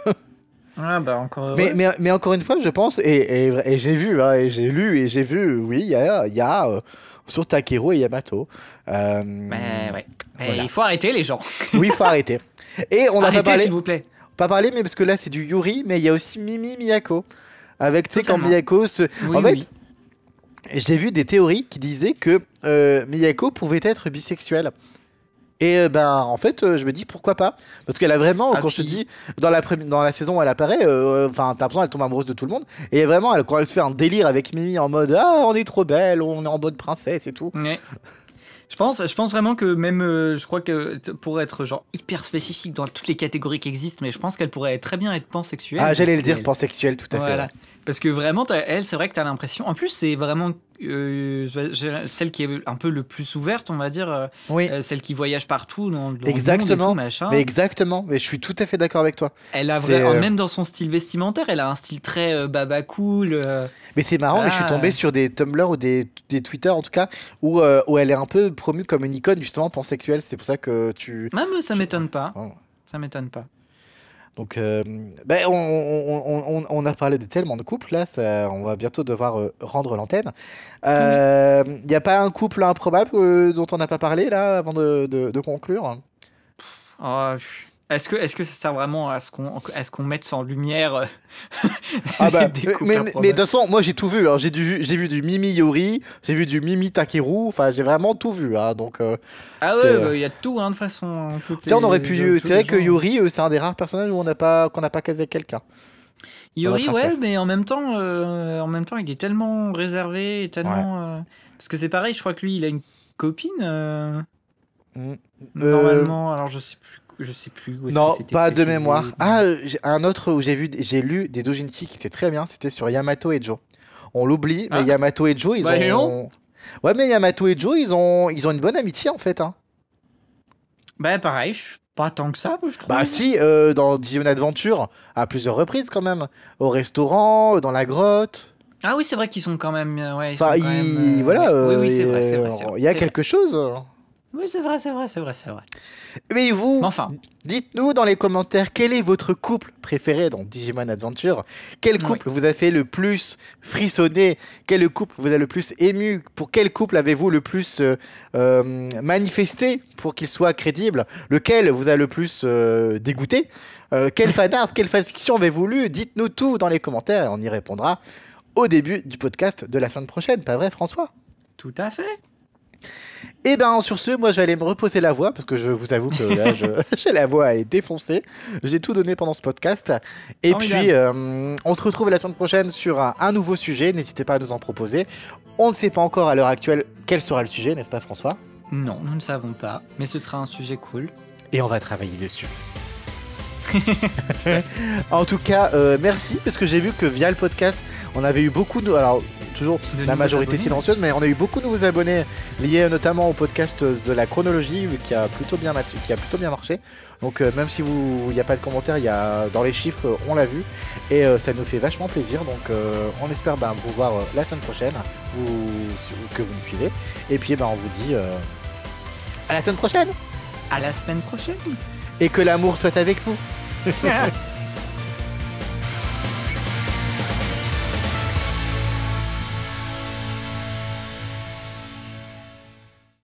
Ah, bah, encore mais, encore une fois, je pense, et, j'ai vu, hein, et j'ai lu, et j'ai vu, oui, il y a, euh, sur Takeru et Yamato. mais euh, bah, ouais. mais il faut arrêter les gens. oui, il faut arrêter. Et on n'a pas parlé. s'il vous plaît. Pas parlé, mais parce que là c'est du Yuri, mais il y a aussi Mimi Miyako. Avec, tu sais, quand Miyako se. en fait, j'ai vu des théories qui disaient que euh, Miyako pouvait être bisexuelle. Et euh, ben en fait, euh, je me dis pourquoi pas parce qu'elle a vraiment ah quand je te dis dans la dans la saison où elle apparaît, euh, enfin t'as l'impression elle tombe amoureuse de tout le monde et vraiment elle, quand elle se fait un délire avec Mimi en mode ah on est trop belle, on est en mode princesse et tout. Je pense, je pense vraiment que même, je crois que pour être genre hyper spécifique dans toutes les catégories qui existent, mais je pense qu'elle pourrait très bien être pansexuelle. Ah, j'allais le dire, pansexuelle, tout à voilà. fait. Parce que vraiment, elle, c'est vrai que tu as l'impression. En plus, c'est vraiment euh, celle qui est un peu le plus ouverte, on va dire. Euh, oui. Euh, celle qui voyage partout. Dans, exactement. Le monde et exactement. Mais je suis tout à fait d'accord avec toi. Elle a même dans son style vestimentaire, elle a un style très baba cool. Mais c'est marrant. Mais je suis tombé sur des Tumblr ou des, Twitter en tout cas où, où, elle est un peu promue comme une icône justement pansexuelle. C'est pour ça que tu. Même ça m'étonne pas. Ça m'étonne pas. Donc, euh, ben on, a parlé de tellement de couples, là, on va bientôt devoir euh, rendre l'antenne. Euh, Il n'y a pas un couple improbable dont on n'a pas parlé, là, avant de, conclure oh, est-ce que, est que ça sert vraiment à ce qu'on qu'on mette sans lumière euh, ah bah, mais, de toute façon, moi j'ai tout vu. Hein. Alors J'ai vu du Mimi Yori, j'ai vu du Mimi Takeru, enfin j'ai vraiment tout vu. Hein, donc, euh, ah ouais, euh, bah, il y a tout hein, de façon. Hein, Tiens, on aurait pu. C'est vrai que Yori, c'est un des rares personnages où on n'a pas, qu'on n'a pas casé quelqu'un. Yori, ouais, mais en même temps, en même temps, il est tellement réservé, tellement. parce que c'est pareil, je crois que lui, il a une copine. Mm. Normalement, alors je sais plus je sais plus. Où non, pas de mémoire. Ah, euh, un autre où j'ai vu, j'ai lu des doujinki qui étaient très bien. C'était sur Yamato et Joe. On l'oublie, mais ah. Yamato et Joe, ils bah, ont. Ouais, mais Yamato et Joe, ils ont, ils ont une bonne amitié en fait. Hein. Bah pareil, je pas tant que ça, je bah, trouve. Bah si, euh, dans Digimon Adventure, à plusieurs reprises quand même. Au restaurant, dans la grotte. Ah oui, c'est vrai qu'ils sont quand même... Euh, ouais, enfin, voilà, oui, oui, c'est vrai, c'est vrai, Il y a quelque chose. Oui, c'est vrai, c'est vrai, c'est vrai, c'est vrai. Mais vous, enfin. dites-nous dans les commentaires quel est votre couple préféré dans Digimon Adventure. Quel couple vous a fait le plus frissonner Quel couple vous a le plus ému Pour quel couple avez-vous le plus euh, euh, manifesté pour qu'il soit crédible Lequel vous a le plus euh, dégoûté Quel fanart, quelle fanfiction avez-vous lu Dites-nous tout dans les commentaires et on y répondra au début du podcast de la semaine prochaine. Pas vrai, François Tout à fait et eh ben bien, sur ce, moi, je vais aller me reposer la voix, parce que je vous avoue que la voix est défoncée. J'ai tout donné pendant ce podcast. Et puis, euh, on se retrouve la semaine prochaine sur un, nouveau sujet. N'hésitez pas à nous en proposer. On ne sait pas encore à l'heure actuelle quel sera le sujet, n'est-ce pas, François Non, nous ne savons pas, mais ce sera un sujet cool. Et on va travailler dessus. en tout cas, euh, merci parce que j'ai vu que via le podcast, on avait eu beaucoup de toujours la majorité silencieuse, mais on a eu beaucoup de nouveaux abonnés liés notamment au podcast de la chronologie qui a plutôt bien, qui a plutôt bien marché. Donc euh, même si vous n'y a pas de commentaires, il y dans les chiffres euh, on l'a vu et euh, ça nous fait vachement plaisir. Donc on espère ben, vous voir la semaine prochaine, ou que vous nous suivez. Et puis eh ben on vous dit à la semaine prochaine. À la semaine prochaine. Et que l'amour soit avec vous.